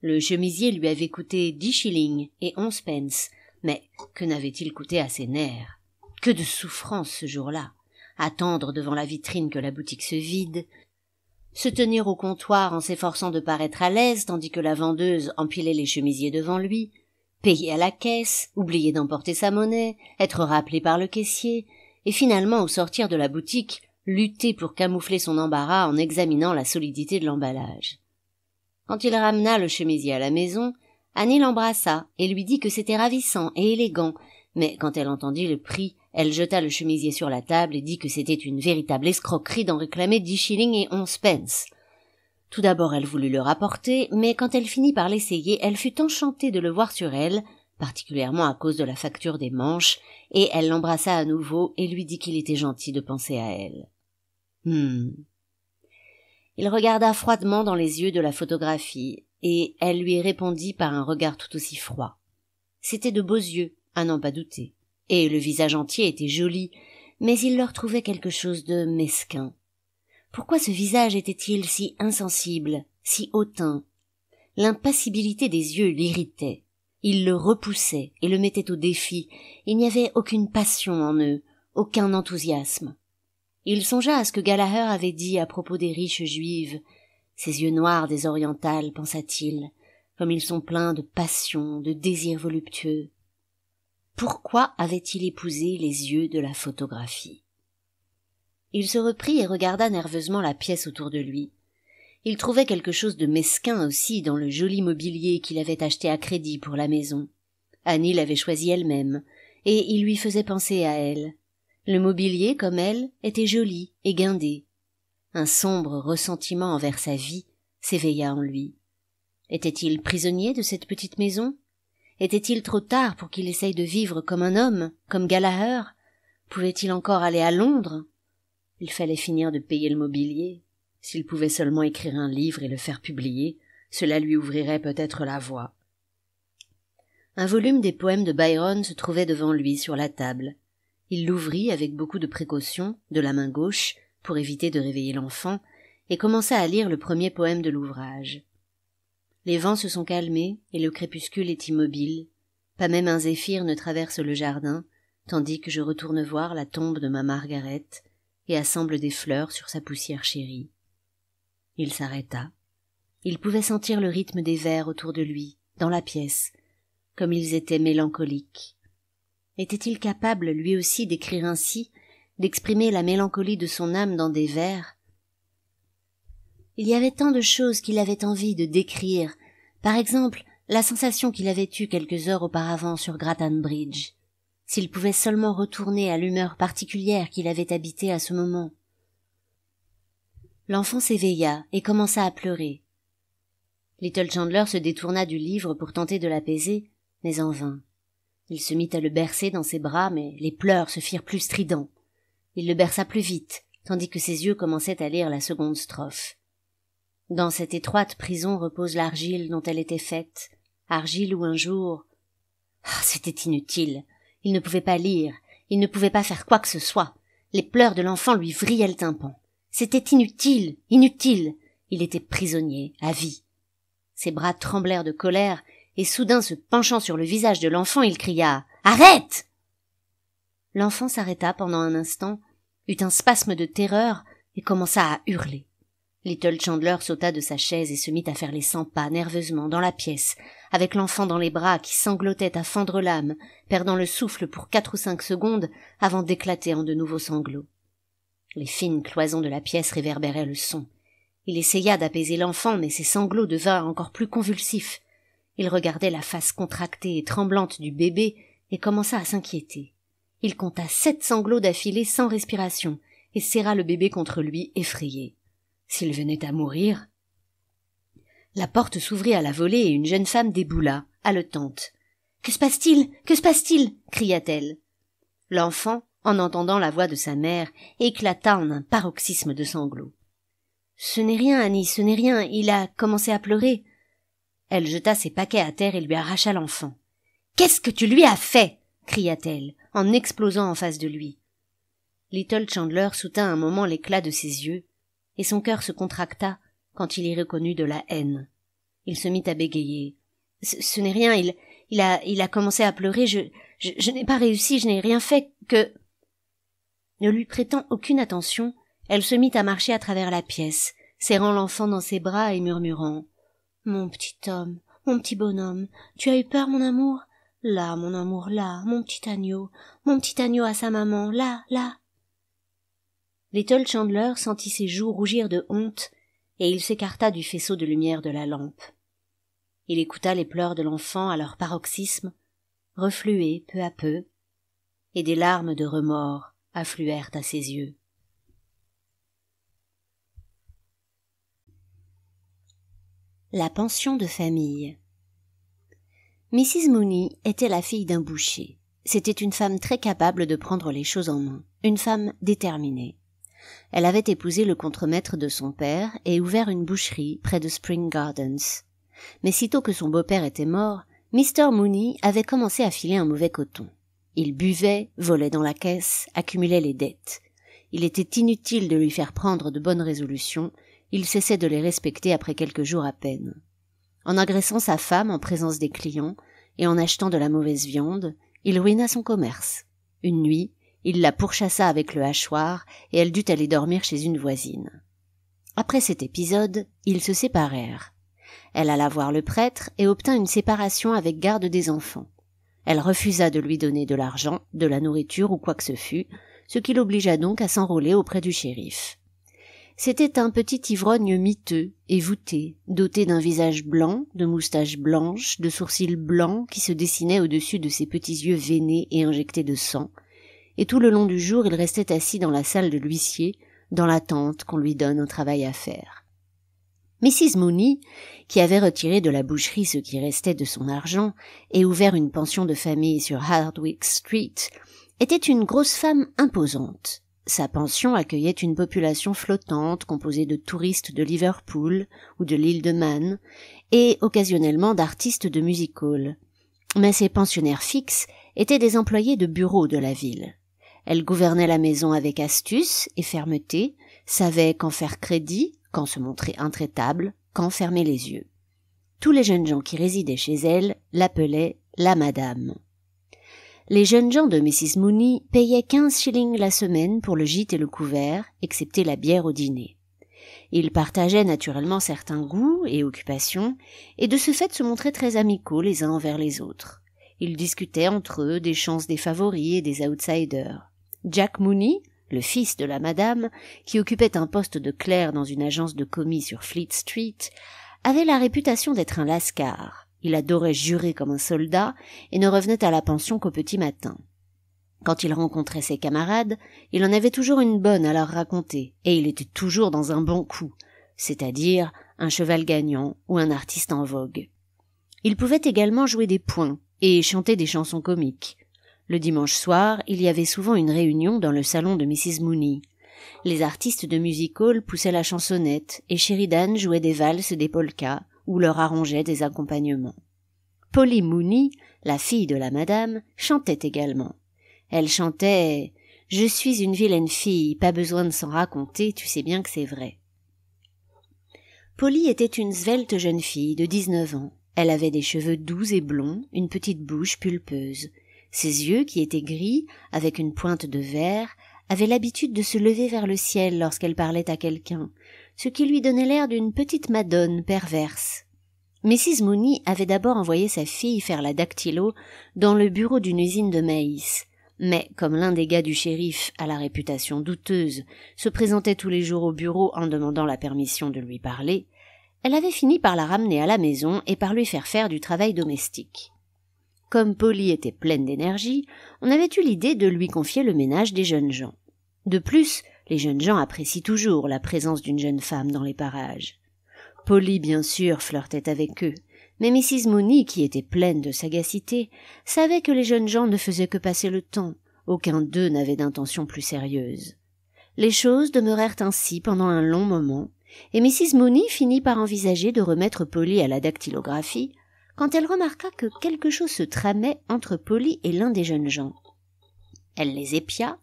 Le chemisier lui avait coûté dix shillings et onze pence, mais que n'avait-il coûté à ses nerfs Que de souffrance ce jour-là Attendre devant la vitrine que la boutique se vide, se tenir au comptoir en s'efforçant de paraître à l'aise tandis que la vendeuse empilait les chemisiers devant lui, payer à la caisse, oublier d'emporter sa monnaie, être rappelé par le caissier, et finalement, au sortir de la boutique, lutter pour camoufler son embarras en examinant la solidité de l'emballage. Quand il ramena le chemisier à la maison, Annie l'embrassa et lui dit que c'était ravissant et élégant, mais quand elle entendit le prix, elle jeta le chemisier sur la table et dit que c'était une véritable escroquerie d'en réclamer dix shillings et onze pence. Tout d'abord elle voulut le rapporter, mais quand elle finit par l'essayer, elle fut enchantée de le voir sur elle, particulièrement à cause de la facture des manches, et elle l'embrassa à nouveau et lui dit qu'il était gentil de penser à elle. Hmm. Il regarda froidement dans les yeux de la photographie, et elle lui répondit par un regard tout aussi froid. C'était de beaux yeux, à n'en pas douter, et le visage entier était joli, mais il leur trouvait quelque chose de mesquin, pourquoi ce visage était-il si insensible, si hautain L'impassibilité des yeux l'irritait. Il le repoussait et le mettait au défi. Il n'y avait aucune passion en eux, aucun enthousiasme. Il songea à ce que Gallagher avait dit à propos des riches juives. Ces yeux noirs des orientales, pensa-t-il, comme ils sont pleins de passion, de désirs voluptueux. Pourquoi avait-il épousé les yeux de la photographie? Il se reprit et regarda nerveusement la pièce autour de lui. Il trouvait quelque chose de mesquin aussi dans le joli mobilier qu'il avait acheté à crédit pour la maison. Annie l'avait choisi elle-même, et il lui faisait penser à elle. Le mobilier, comme elle, était joli et guindé. Un sombre ressentiment envers sa vie s'éveilla en lui. Était-il prisonnier de cette petite maison Était-il trop tard pour qu'il essaye de vivre comme un homme, comme Gallagher Pouvait-il encore aller à Londres il fallait finir de payer le mobilier. S'il pouvait seulement écrire un livre et le faire publier, cela lui ouvrirait peut-être la voie. Un volume des poèmes de Byron se trouvait devant lui sur la table. Il l'ouvrit avec beaucoup de précaution, de la main gauche, pour éviter de réveiller l'enfant, et commença à lire le premier poème de l'ouvrage. Les vents se sont calmés et le crépuscule est immobile. Pas même un zéphyr ne traverse le jardin, tandis que je retourne voir la tombe de ma Margaret, et assemble des fleurs sur sa poussière chérie. Il s'arrêta. Il pouvait sentir le rythme des vers autour de lui, dans la pièce, comme ils étaient mélancoliques. Était-il capable, lui aussi, d'écrire ainsi, d'exprimer la mélancolie de son âme dans des vers Il y avait tant de choses qu'il avait envie de décrire, par exemple la sensation qu'il avait eue quelques heures auparavant sur Grattan Bridge s'il pouvait seulement retourner à l'humeur particulière qu'il avait habitée à ce moment. L'enfant s'éveilla et commença à pleurer. Little Chandler se détourna du livre pour tenter de l'apaiser, mais en vain. Il se mit à le bercer dans ses bras, mais les pleurs se firent plus stridents. Il le berça plus vite, tandis que ses yeux commençaient à lire la seconde strophe. Dans cette étroite prison repose l'argile dont elle était faite, argile où un jour. Ah, c'était inutile. Il ne pouvait pas lire, il ne pouvait pas faire quoi que ce soit. Les pleurs de l'enfant lui vrillaient le tympan. C'était inutile, inutile. Il était prisonnier, à vie. Ses bras tremblèrent de colère, et soudain se penchant sur le visage de l'enfant, il cria. Arrête. L'enfant s'arrêta pendant un instant, eut un spasme de terreur, et commença à hurler. Little Chandler sauta de sa chaise et se mit à faire les cent pas nerveusement dans la pièce, avec l'enfant dans les bras qui sanglotait à fendre l'âme, perdant le souffle pour quatre ou cinq secondes avant d'éclater en de nouveaux sanglots. Les fines cloisons de la pièce réverbéraient le son. Il essaya d'apaiser l'enfant, mais ses sanglots devinrent encore plus convulsifs. Il regardait la face contractée et tremblante du bébé et commença à s'inquiéter. Il compta sept sanglots d'affilée sans respiration et serra le bébé contre lui, effrayé s'il venait à mourir. La porte s'ouvrit à la volée et une jeune femme déboula, haletante. Que se passe-t-il Que se passe-t-il cria-t-elle. L'enfant, en entendant la voix de sa mère, éclata en un paroxysme de sanglots. Ce n'est rien, Annie, ce n'est rien, il a commencé à pleurer. Elle jeta ses paquets à terre et lui arracha l'enfant. Qu'est-ce que tu lui as fait cria-t-elle, en explosant en face de lui. Little Chandler soutint un moment l'éclat de ses yeux, et son cœur se contracta quand il y reconnut de la haine. Il se mit à bégayer. Ce, n'est rien, il, il, a, il a commencé à pleurer, je, je, je n'ai pas réussi, je n'ai rien fait, que... Ne lui prêtant aucune attention, elle se mit à marcher à travers la pièce, serrant l'enfant dans ses bras et murmurant. Mon petit homme, mon petit bonhomme, tu as eu peur, mon amour? Là, mon amour, là, mon petit agneau, mon petit agneau à sa maman, là, là. Little Chandler sentit ses joues rougir de honte et il s'écarta du faisceau de lumière de la lampe. Il écouta les pleurs de l'enfant à leur paroxysme, refluer peu à peu, et des larmes de remords affluèrent à ses yeux. La pension de famille. Mrs. Mooney était la fille d'un boucher. C'était une femme très capable de prendre les choses en main, une femme déterminée elle avait épousé le contremaître de son père et ouvert une boucherie près de Spring Gardens. Mais sitôt que son beau-père était mort, Mr. Mooney avait commencé à filer un mauvais coton. Il buvait, volait dans la caisse, accumulait les dettes. Il était inutile de lui faire prendre de bonnes résolutions, il cessait de les respecter après quelques jours à peine. En agressant sa femme en présence des clients et en achetant de la mauvaise viande, il ruina son commerce. Une nuit, il la pourchassa avec le hachoir et elle dut aller dormir chez une voisine. Après cet épisode, ils se séparèrent. Elle alla voir le prêtre et obtint une séparation avec garde des enfants. Elle refusa de lui donner de l'argent, de la nourriture ou quoi que ce fût, ce qui l'obligea donc à s'enrôler auprès du shérif. C'était un petit ivrogne miteux et voûté, doté d'un visage blanc, de moustaches blanches, de sourcils blancs qui se dessinaient au-dessus de ses petits yeux veinés et injectés de sang, et tout le long du jour il restait assis dans la salle de l'huissier, dans l'attente qu'on lui donne au travail à faire. Mrs. Mooney, qui avait retiré de la boucherie ce qui restait de son argent et ouvert une pension de famille sur Hardwick Street, était une grosse femme imposante. Sa pension accueillait une population flottante composée de touristes de Liverpool ou de l'île de Man et occasionnellement d'artistes de music hall. Mais ses pensionnaires fixes étaient des employés de bureaux de la ville. Elle gouvernait la maison avec astuce et fermeté, savait quand faire crédit, quand se montrer intraitable, quand fermer les yeux. Tous les jeunes gens qui résidaient chez elle l'appelaient la madame. Les jeunes gens de Mrs. Mooney payaient quinze shillings la semaine pour le gîte et le couvert, excepté la bière au dîner. Ils partageaient naturellement certains goûts et occupations, et de ce fait se montraient très amicaux les uns envers les autres. Ils discutaient entre eux des chances des favoris et des outsiders. Jack Mooney, le fils de la madame, qui occupait un poste de clerc dans une agence de commis sur Fleet Street, avait la réputation d'être un lascar. Il adorait jurer comme un soldat et ne revenait à la pension qu'au petit matin. Quand il rencontrait ses camarades, il en avait toujours une bonne à leur raconter, et il était toujours dans un bon coup, c'est-à-dire un cheval gagnant ou un artiste en vogue. Il pouvait également jouer des points et chanter des chansons comiques. Le dimanche soir, il y avait souvent une réunion dans le salon de Mrs. Mooney. Les artistes de music hall poussaient la chansonnette et Sheridan jouait des valses des polkas ou leur arrangeait des accompagnements. Polly Mooney, la fille de la madame, chantait également. Elle chantait Je suis une vilaine fille, pas besoin de s'en raconter, tu sais bien que c'est vrai. Polly était une svelte jeune fille de dix-neuf ans. Elle avait des cheveux doux et blonds, une petite bouche pulpeuse. Ses yeux, qui étaient gris, avec une pointe de verre, avaient l'habitude de se lever vers le ciel lorsqu'elle parlait à quelqu'un, ce qui lui donnait l'air d'une petite madone perverse. Mrs. Mooney avait d'abord envoyé sa fille faire la dactylo dans le bureau d'une usine de maïs. Mais comme l'un des gars du shérif, à la réputation douteuse, se présentait tous les jours au bureau en demandant la permission de lui parler, elle avait fini par la ramener à la maison et par lui faire faire du travail domestique. Comme Polly était pleine d'énergie, on avait eu l'idée de lui confier le ménage des jeunes gens. De plus, les jeunes gens apprécient toujours la présence d'une jeune femme dans les parages. Polly, bien sûr, flirtait avec eux, mais Mrs. Mooney, qui était pleine de sagacité, savait que les jeunes gens ne faisaient que passer le temps. Aucun d'eux n'avait d'intention plus sérieuse. Les choses demeurèrent ainsi pendant un long moment, et Mrs. Mooney finit par envisager de remettre Polly à la dactylographie quand elle remarqua que quelque chose se tramait entre Polly et l'un des jeunes gens. Elle les épia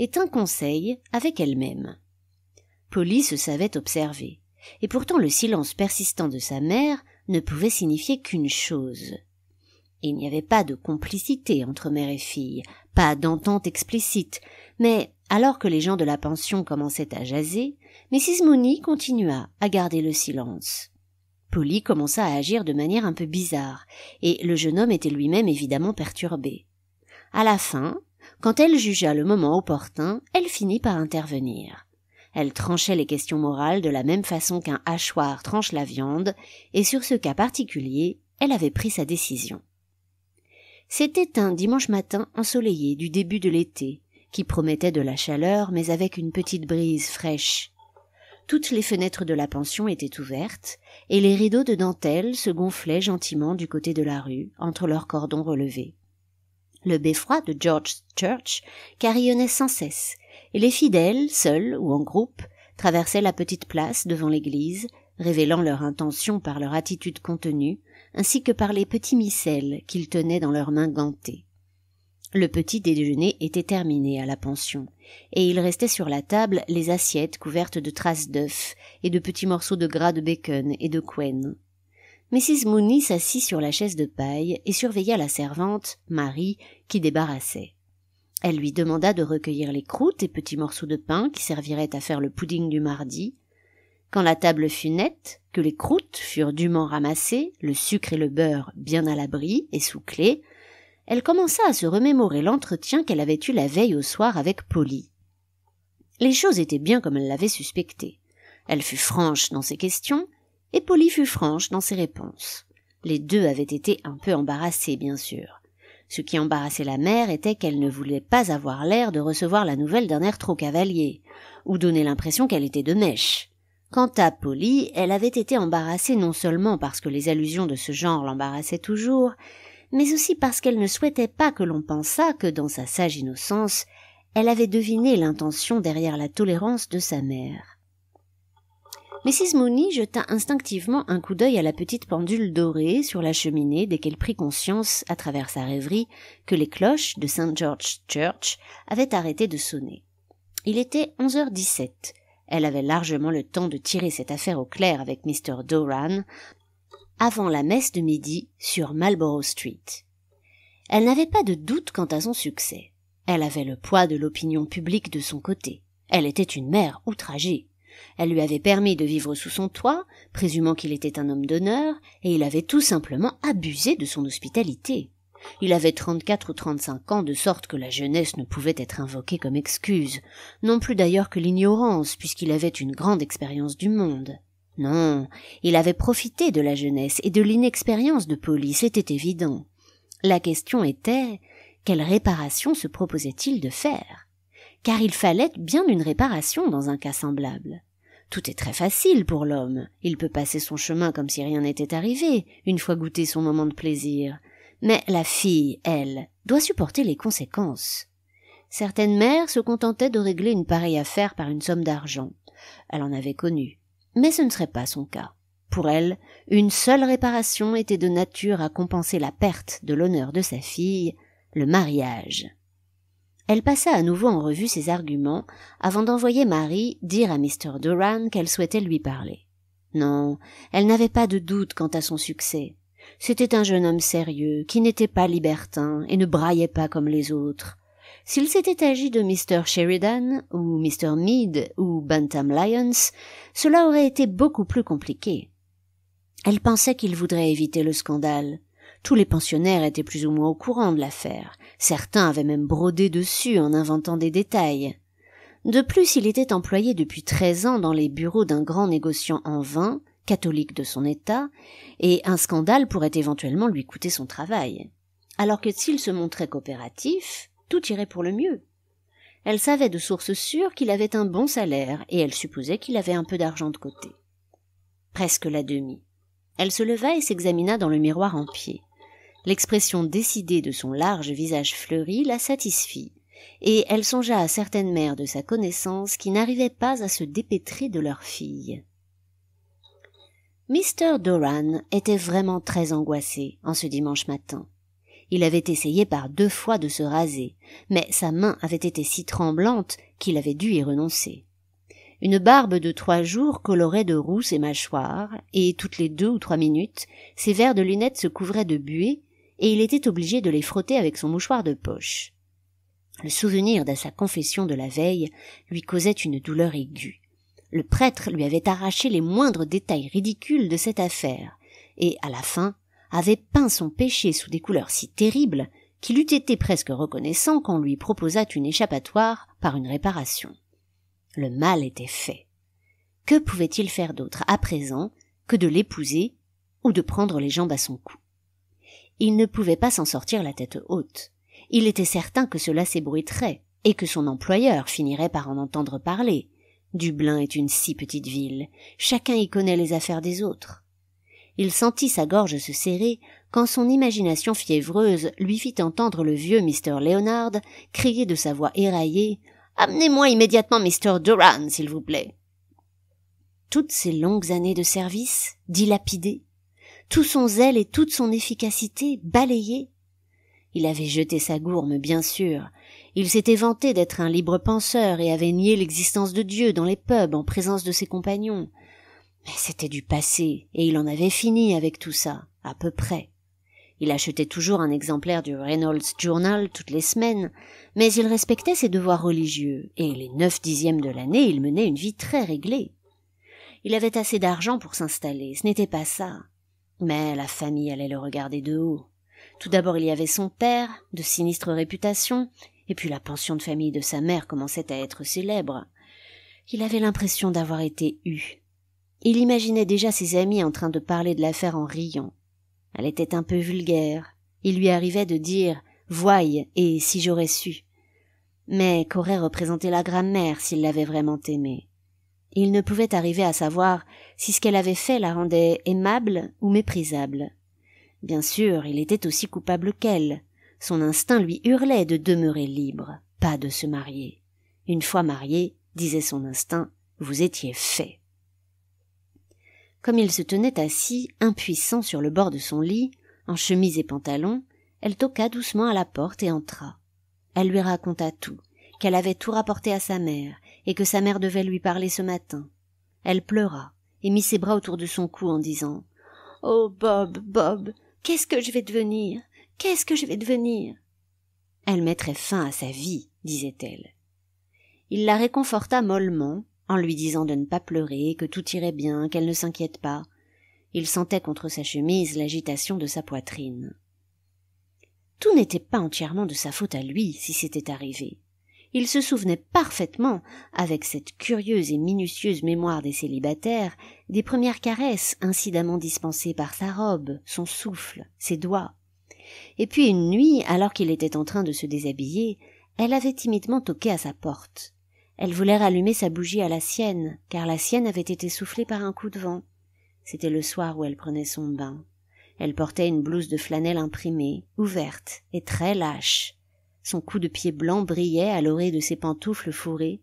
et tint conseil avec elle-même. Polly se savait observer, et pourtant le silence persistant de sa mère ne pouvait signifier qu'une chose. Il n'y avait pas de complicité entre mère et fille, pas d'entente explicite, mais alors que les gens de la pension commençaient à jaser, Mrs. Mooney continua à garder le silence. Polly commença à agir de manière un peu bizarre, et le jeune homme était lui-même évidemment perturbé. À la fin, quand elle jugea le moment opportun, elle finit par intervenir. Elle tranchait les questions morales de la même façon qu'un hachoir tranche la viande, et sur ce cas particulier, elle avait pris sa décision. C'était un dimanche matin ensoleillé du début de l'été, qui promettait de la chaleur mais avec une petite brise fraîche. Toutes les fenêtres de la pension étaient ouvertes, et les rideaux de dentelle se gonflaient gentiment du côté de la rue, entre leurs cordons relevés. Le beffroi de George Church carillonnait sans cesse, et les fidèles, seuls ou en groupe, traversaient la petite place devant l'église, révélant leur intention par leur attitude contenue, ainsi que par les petits missels qu'ils tenaient dans leurs mains gantées. Le petit déjeuner était terminé à la pension, et il restait sur la table les assiettes couvertes de traces d'œufs et de petits morceaux de gras de bacon et de quen. Mrs. Mooney s'assit sur la chaise de paille et surveilla la servante, Marie, qui débarrassait. Elle lui demanda de recueillir les croûtes et petits morceaux de pain qui serviraient à faire le pudding du mardi. Quand la table fut nette, que les croûtes furent dûment ramassées, le sucre et le beurre bien à l'abri et sous clé, elle commença à se remémorer l'entretien qu'elle avait eu la veille au soir avec Polly. Les choses étaient bien comme elle l'avait suspecté. Elle fut franche dans ses questions, et Polly fut franche dans ses réponses. Les deux avaient été un peu embarrassées, bien sûr. Ce qui embarrassait la mère était qu'elle ne voulait pas avoir l'air de recevoir la nouvelle d'un air trop cavalier, ou donner l'impression qu'elle était de mèche. Quant à Polly, elle avait été embarrassée non seulement parce que les allusions de ce genre l'embarrassaient toujours, mais aussi parce qu'elle ne souhaitait pas que l'on pensât que, dans sa sage innocence, elle avait deviné l'intention derrière la tolérance de sa mère. Mrs. Mooney jeta instinctivement un coup d'œil à la petite pendule dorée sur la cheminée dès qu'elle prit conscience, à travers sa rêverie, que les cloches de St. George's Church avaient arrêté de sonner. Il était onze heures dix-sept. Elle avait largement le temps de tirer cette affaire au clair avec Mr. Doran, avant la messe de midi sur Marlborough Street. Elle n'avait pas de doute quant à son succès. Elle avait le poids de l'opinion publique de son côté. Elle était une mère outragée. Elle lui avait permis de vivre sous son toit, présumant qu'il était un homme d'honneur, et il avait tout simplement abusé de son hospitalité. Il avait trente-quatre ou trente-cinq ans, de sorte que la jeunesse ne pouvait être invoquée comme excuse, non plus d'ailleurs que l'ignorance, puisqu'il avait une grande expérience du monde. Non, il avait profité de la jeunesse et de l'inexpérience de police, c'était évident. La question était quelle réparation se proposait-il de faire Car il fallait bien une réparation dans un cas semblable. Tout est très facile pour l'homme. Il peut passer son chemin comme si rien n'était arrivé, une fois goûté son moment de plaisir. Mais la fille, elle, doit supporter les conséquences. Certaines mères se contentaient de régler une pareille affaire par une somme d'argent. Elle en avait connu. Mais ce ne serait pas son cas. Pour elle, une seule réparation était de nature à compenser la perte de l'honneur de sa fille, le mariage. Elle passa à nouveau en revue ses arguments avant d'envoyer Marie dire à Mr. Duran qu'elle souhaitait lui parler. Non, elle n'avait pas de doute quant à son succès. C'était un jeune homme sérieux, qui n'était pas libertin et ne braillait pas comme les autres, s'il s'était agi de Mr. Sheridan, ou Mr. Mead, ou Bantam Lyons, cela aurait été beaucoup plus compliqué. Elle pensait qu'il voudrait éviter le scandale. Tous les pensionnaires étaient plus ou moins au courant de l'affaire. Certains avaient même brodé dessus en inventant des détails. De plus, il était employé depuis treize ans dans les bureaux d'un grand négociant en vin, catholique de son état, et un scandale pourrait éventuellement lui coûter son travail. Alors que s'il se montrait coopératif, tout irait pour le mieux. Elle savait de source sûre qu'il avait un bon salaire, et elle supposait qu'il avait un peu d'argent de côté. Presque la demi. Elle se leva et s'examina dans le miroir en pied. L'expression décidée de son large visage fleuri la satisfit, et elle songea à certaines mères de sa connaissance qui n'arrivaient pas à se dépêtrer de leur fille. Mr. Doran était vraiment très angoissé en ce dimanche matin. Il avait essayé par deux fois de se raser, mais sa main avait été si tremblante qu'il avait dû y renoncer. Une barbe de trois jours colorait de roux ses mâchoires, et toutes les deux ou trois minutes, ses verres de lunettes se couvraient de buée, et il était obligé de les frotter avec son mouchoir de poche. Le souvenir de sa confession de la veille lui causait une douleur aiguë. Le prêtre lui avait arraché les moindres détails ridicules de cette affaire, et à la fin, avait peint son péché sous des couleurs si terribles qu'il eût été presque reconnaissant qu'on lui proposât une échappatoire par une réparation. Le mal était fait. Que pouvait-il faire d'autre à présent que de l'épouser ou de prendre les jambes à son cou Il ne pouvait pas s'en sortir la tête haute. Il était certain que cela s'ébruiterait et que son employeur finirait par en entendre parler. Dublin est une si petite ville, chacun y connaît les affaires des autres. Il sentit sa gorge se serrer quand son imagination fiévreuse lui fit entendre le vieux Mr. Leonard crier de sa voix éraillée Amenez-moi immédiatement Mr. Duran, s'il vous plaît. Toutes ses longues années de service, dilapidées, tout son zèle et toute son efficacité balayées. Il avait jeté sa gourme, bien sûr. Il s'était vanté d'être un libre penseur et avait nié l'existence de Dieu dans les pubs en présence de ses compagnons. Mais c'était du passé, et il en avait fini avec tout ça, à peu près. Il achetait toujours un exemplaire du Reynolds Journal toutes les semaines, mais il respectait ses devoirs religieux, et les neuf dixièmes de l'année il menait une vie très réglée. Il avait assez d'argent pour s'installer, ce n'était pas ça. Mais la famille allait le regarder de haut. Tout d'abord il y avait son père, de sinistre réputation, et puis la pension de famille de sa mère commençait à être célèbre. Il avait l'impression d'avoir été eu, il imaginait déjà ses amis en train de parler de l'affaire en riant. Elle était un peu vulgaire. Il lui arrivait de dire Voye et si j'aurais su. Mais qu'aurait représenté la grammaire s'il l'avait vraiment aimée. Il ne pouvait arriver à savoir si ce qu'elle avait fait la rendait aimable ou méprisable. Bien sûr, il était aussi coupable qu'elle. Son instinct lui hurlait de demeurer libre, pas de se marier. Une fois marié, disait son instinct, vous étiez fait. Comme il se tenait assis, impuissant sur le bord de son lit, en chemise et pantalon, elle toqua doucement à la porte et entra. Elle lui raconta tout, qu'elle avait tout rapporté à sa mère, et que sa mère devait lui parler ce matin. Elle pleura, et mit ses bras autour de son cou en disant. Oh. Bob, Bob, qu'est ce que je vais devenir? Qu'est ce que je vais devenir? Elle mettrait fin à sa vie, disait elle. Il la réconforta mollement, en lui disant de ne pas pleurer, que tout irait bien, qu'elle ne s'inquiète pas. Il sentait contre sa chemise l'agitation de sa poitrine. Tout n'était pas entièrement de sa faute à lui si c'était arrivé. Il se souvenait parfaitement, avec cette curieuse et minutieuse mémoire des célibataires, des premières caresses incidemment dispensées par sa robe, son souffle, ses doigts. Et puis une nuit, alors qu'il était en train de se déshabiller, elle avait timidement toqué à sa porte. Elle voulait rallumer sa bougie à la sienne, car la sienne avait été soufflée par un coup de vent. C'était le soir où elle prenait son bain. Elle portait une blouse de flanelle imprimée, ouverte et très lâche. Son cou de pied blanc brillait à l'orée de ses pantoufles fourrées,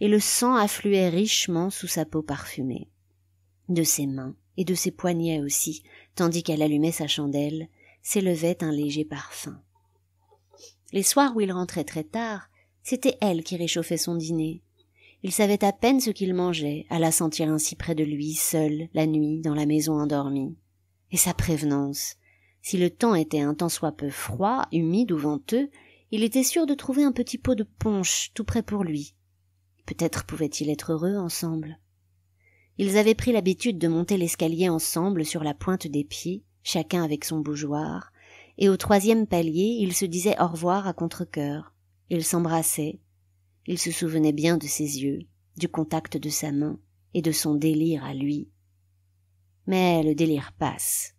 et le sang affluait richement sous sa peau parfumée. De ses mains et de ses poignets aussi, tandis qu'elle allumait sa chandelle, s'élevait un léger parfum. Les soirs où il rentrait très tard, c'était elle qui réchauffait son dîner. Il savait à peine ce qu'il mangeait, à la sentir ainsi près de lui, seul, la nuit, dans la maison endormie. Et sa prévenance. Si le temps était un temps soit peu froid, humide ou venteux, il était sûr de trouver un petit pot de ponche tout prêt pour lui. Peut-être pouvaient-ils être heureux ensemble. Ils avaient pris l'habitude de monter l'escalier ensemble sur la pointe des pieds, chacun avec son bougeoir, et au troisième palier, ils se disaient au revoir à contre il s'embrassaient. Il se souvenait bien de ses yeux, du contact de sa main et de son délire à lui. Mais le délire passe.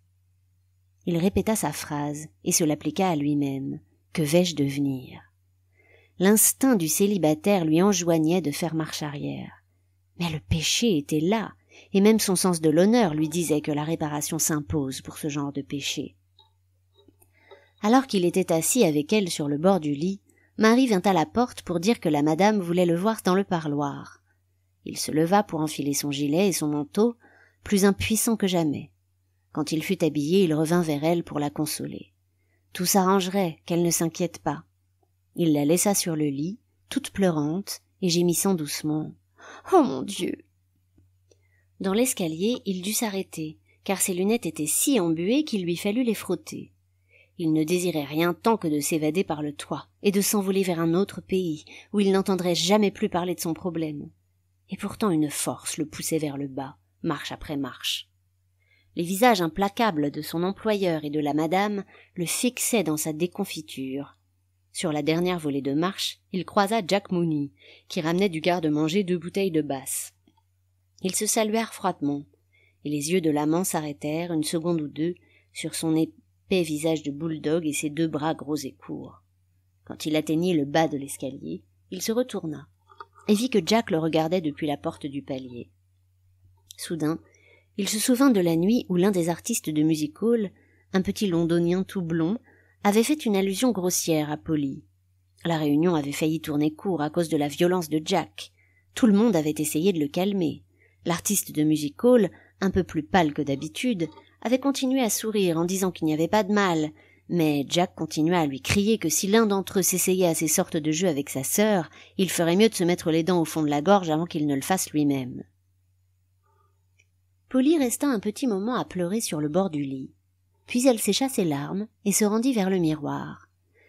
Il répéta sa phrase et se l'appliqua à lui-même. Que vais-je devenir L'instinct du célibataire lui enjoignait de faire marche arrière. Mais le péché était là, et même son sens de l'honneur lui disait que la réparation s'impose pour ce genre de péché. Alors qu'il était assis avec elle sur le bord du lit, Marie vint à la porte pour dire que la madame voulait le voir dans le parloir. Il se leva pour enfiler son gilet et son manteau, plus impuissant que jamais. Quand il fut habillé, il revint vers elle pour la consoler. Tout s'arrangerait, qu'elle ne s'inquiète pas. Il la laissa sur le lit, toute pleurante, et gémissant doucement. Oh mon Dieu. Dans l'escalier il dut s'arrêter, car ses lunettes étaient si embuées qu'il lui fallut les frotter. Il ne désirait rien tant que de s'évader par le toit, et de s'envoler vers un autre pays, où il n'entendrait jamais plus parler de son problème. Et pourtant une force le poussait vers le bas, marche après marche. Les visages implacables de son employeur et de la madame le fixaient dans sa déconfiture. Sur la dernière volée de marche, il croisa Jack Mooney, qui ramenait du garde-manger deux bouteilles de basse. Ils se saluèrent froidement, et les yeux de l'amant s'arrêtèrent une seconde ou deux sur son visage de Bulldog et ses deux bras gros et courts. Quand il atteignit le bas de l'escalier, il se retourna et vit que Jack le regardait depuis la porte du palier. Soudain, il se souvint de la nuit où l'un des artistes de music hall, un petit londonien tout blond, avait fait une allusion grossière à Polly. La réunion avait failli tourner court à cause de la violence de Jack. Tout le monde avait essayé de le calmer. L'artiste de music hall, un peu plus pâle que d'habitude, avait continué à sourire en disant qu'il n'y avait pas de mal, mais Jack continua à lui crier que si l'un d'entre eux s'essayait à ces sortes de jeux avec sa sœur, il ferait mieux de se mettre les dents au fond de la gorge avant qu'il ne le fasse lui-même. Polly resta un petit moment à pleurer sur le bord du lit. Puis elle sécha ses larmes et se rendit vers le miroir.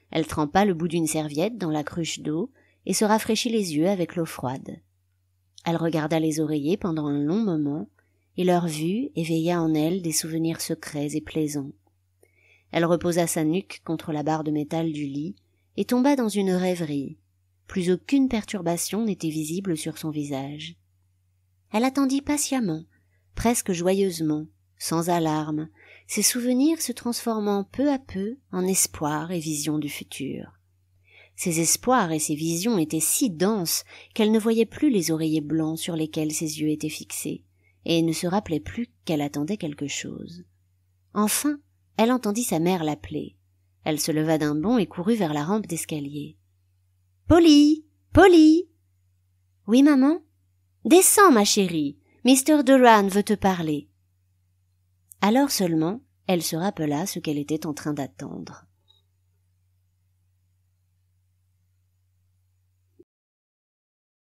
Elle trempa le bout d'une serviette dans la cruche d'eau et se rafraîchit les yeux avec l'eau froide. Elle regarda les oreillers pendant un long moment, et leur vue éveilla en elle des souvenirs secrets et plaisants. Elle reposa sa nuque contre la barre de métal du lit et tomba dans une rêverie. Plus aucune perturbation n'était visible sur son visage. Elle attendit patiemment, presque joyeusement, sans alarme, ses souvenirs se transformant peu à peu en espoirs et visions du futur. Ses espoirs et ses visions étaient si denses qu'elle ne voyait plus les oreillers blancs sur lesquels ses yeux étaient fixés et ne se rappelait plus qu'elle attendait quelque chose. Enfin, elle entendit sa mère l'appeler. Elle se leva d'un bond et courut vers la rampe d'escalier. Polly. Polly. Oui, maman. Descends, ma chérie. Mr. Doran veut te parler. Alors seulement elle se rappela ce qu'elle était en train d'attendre.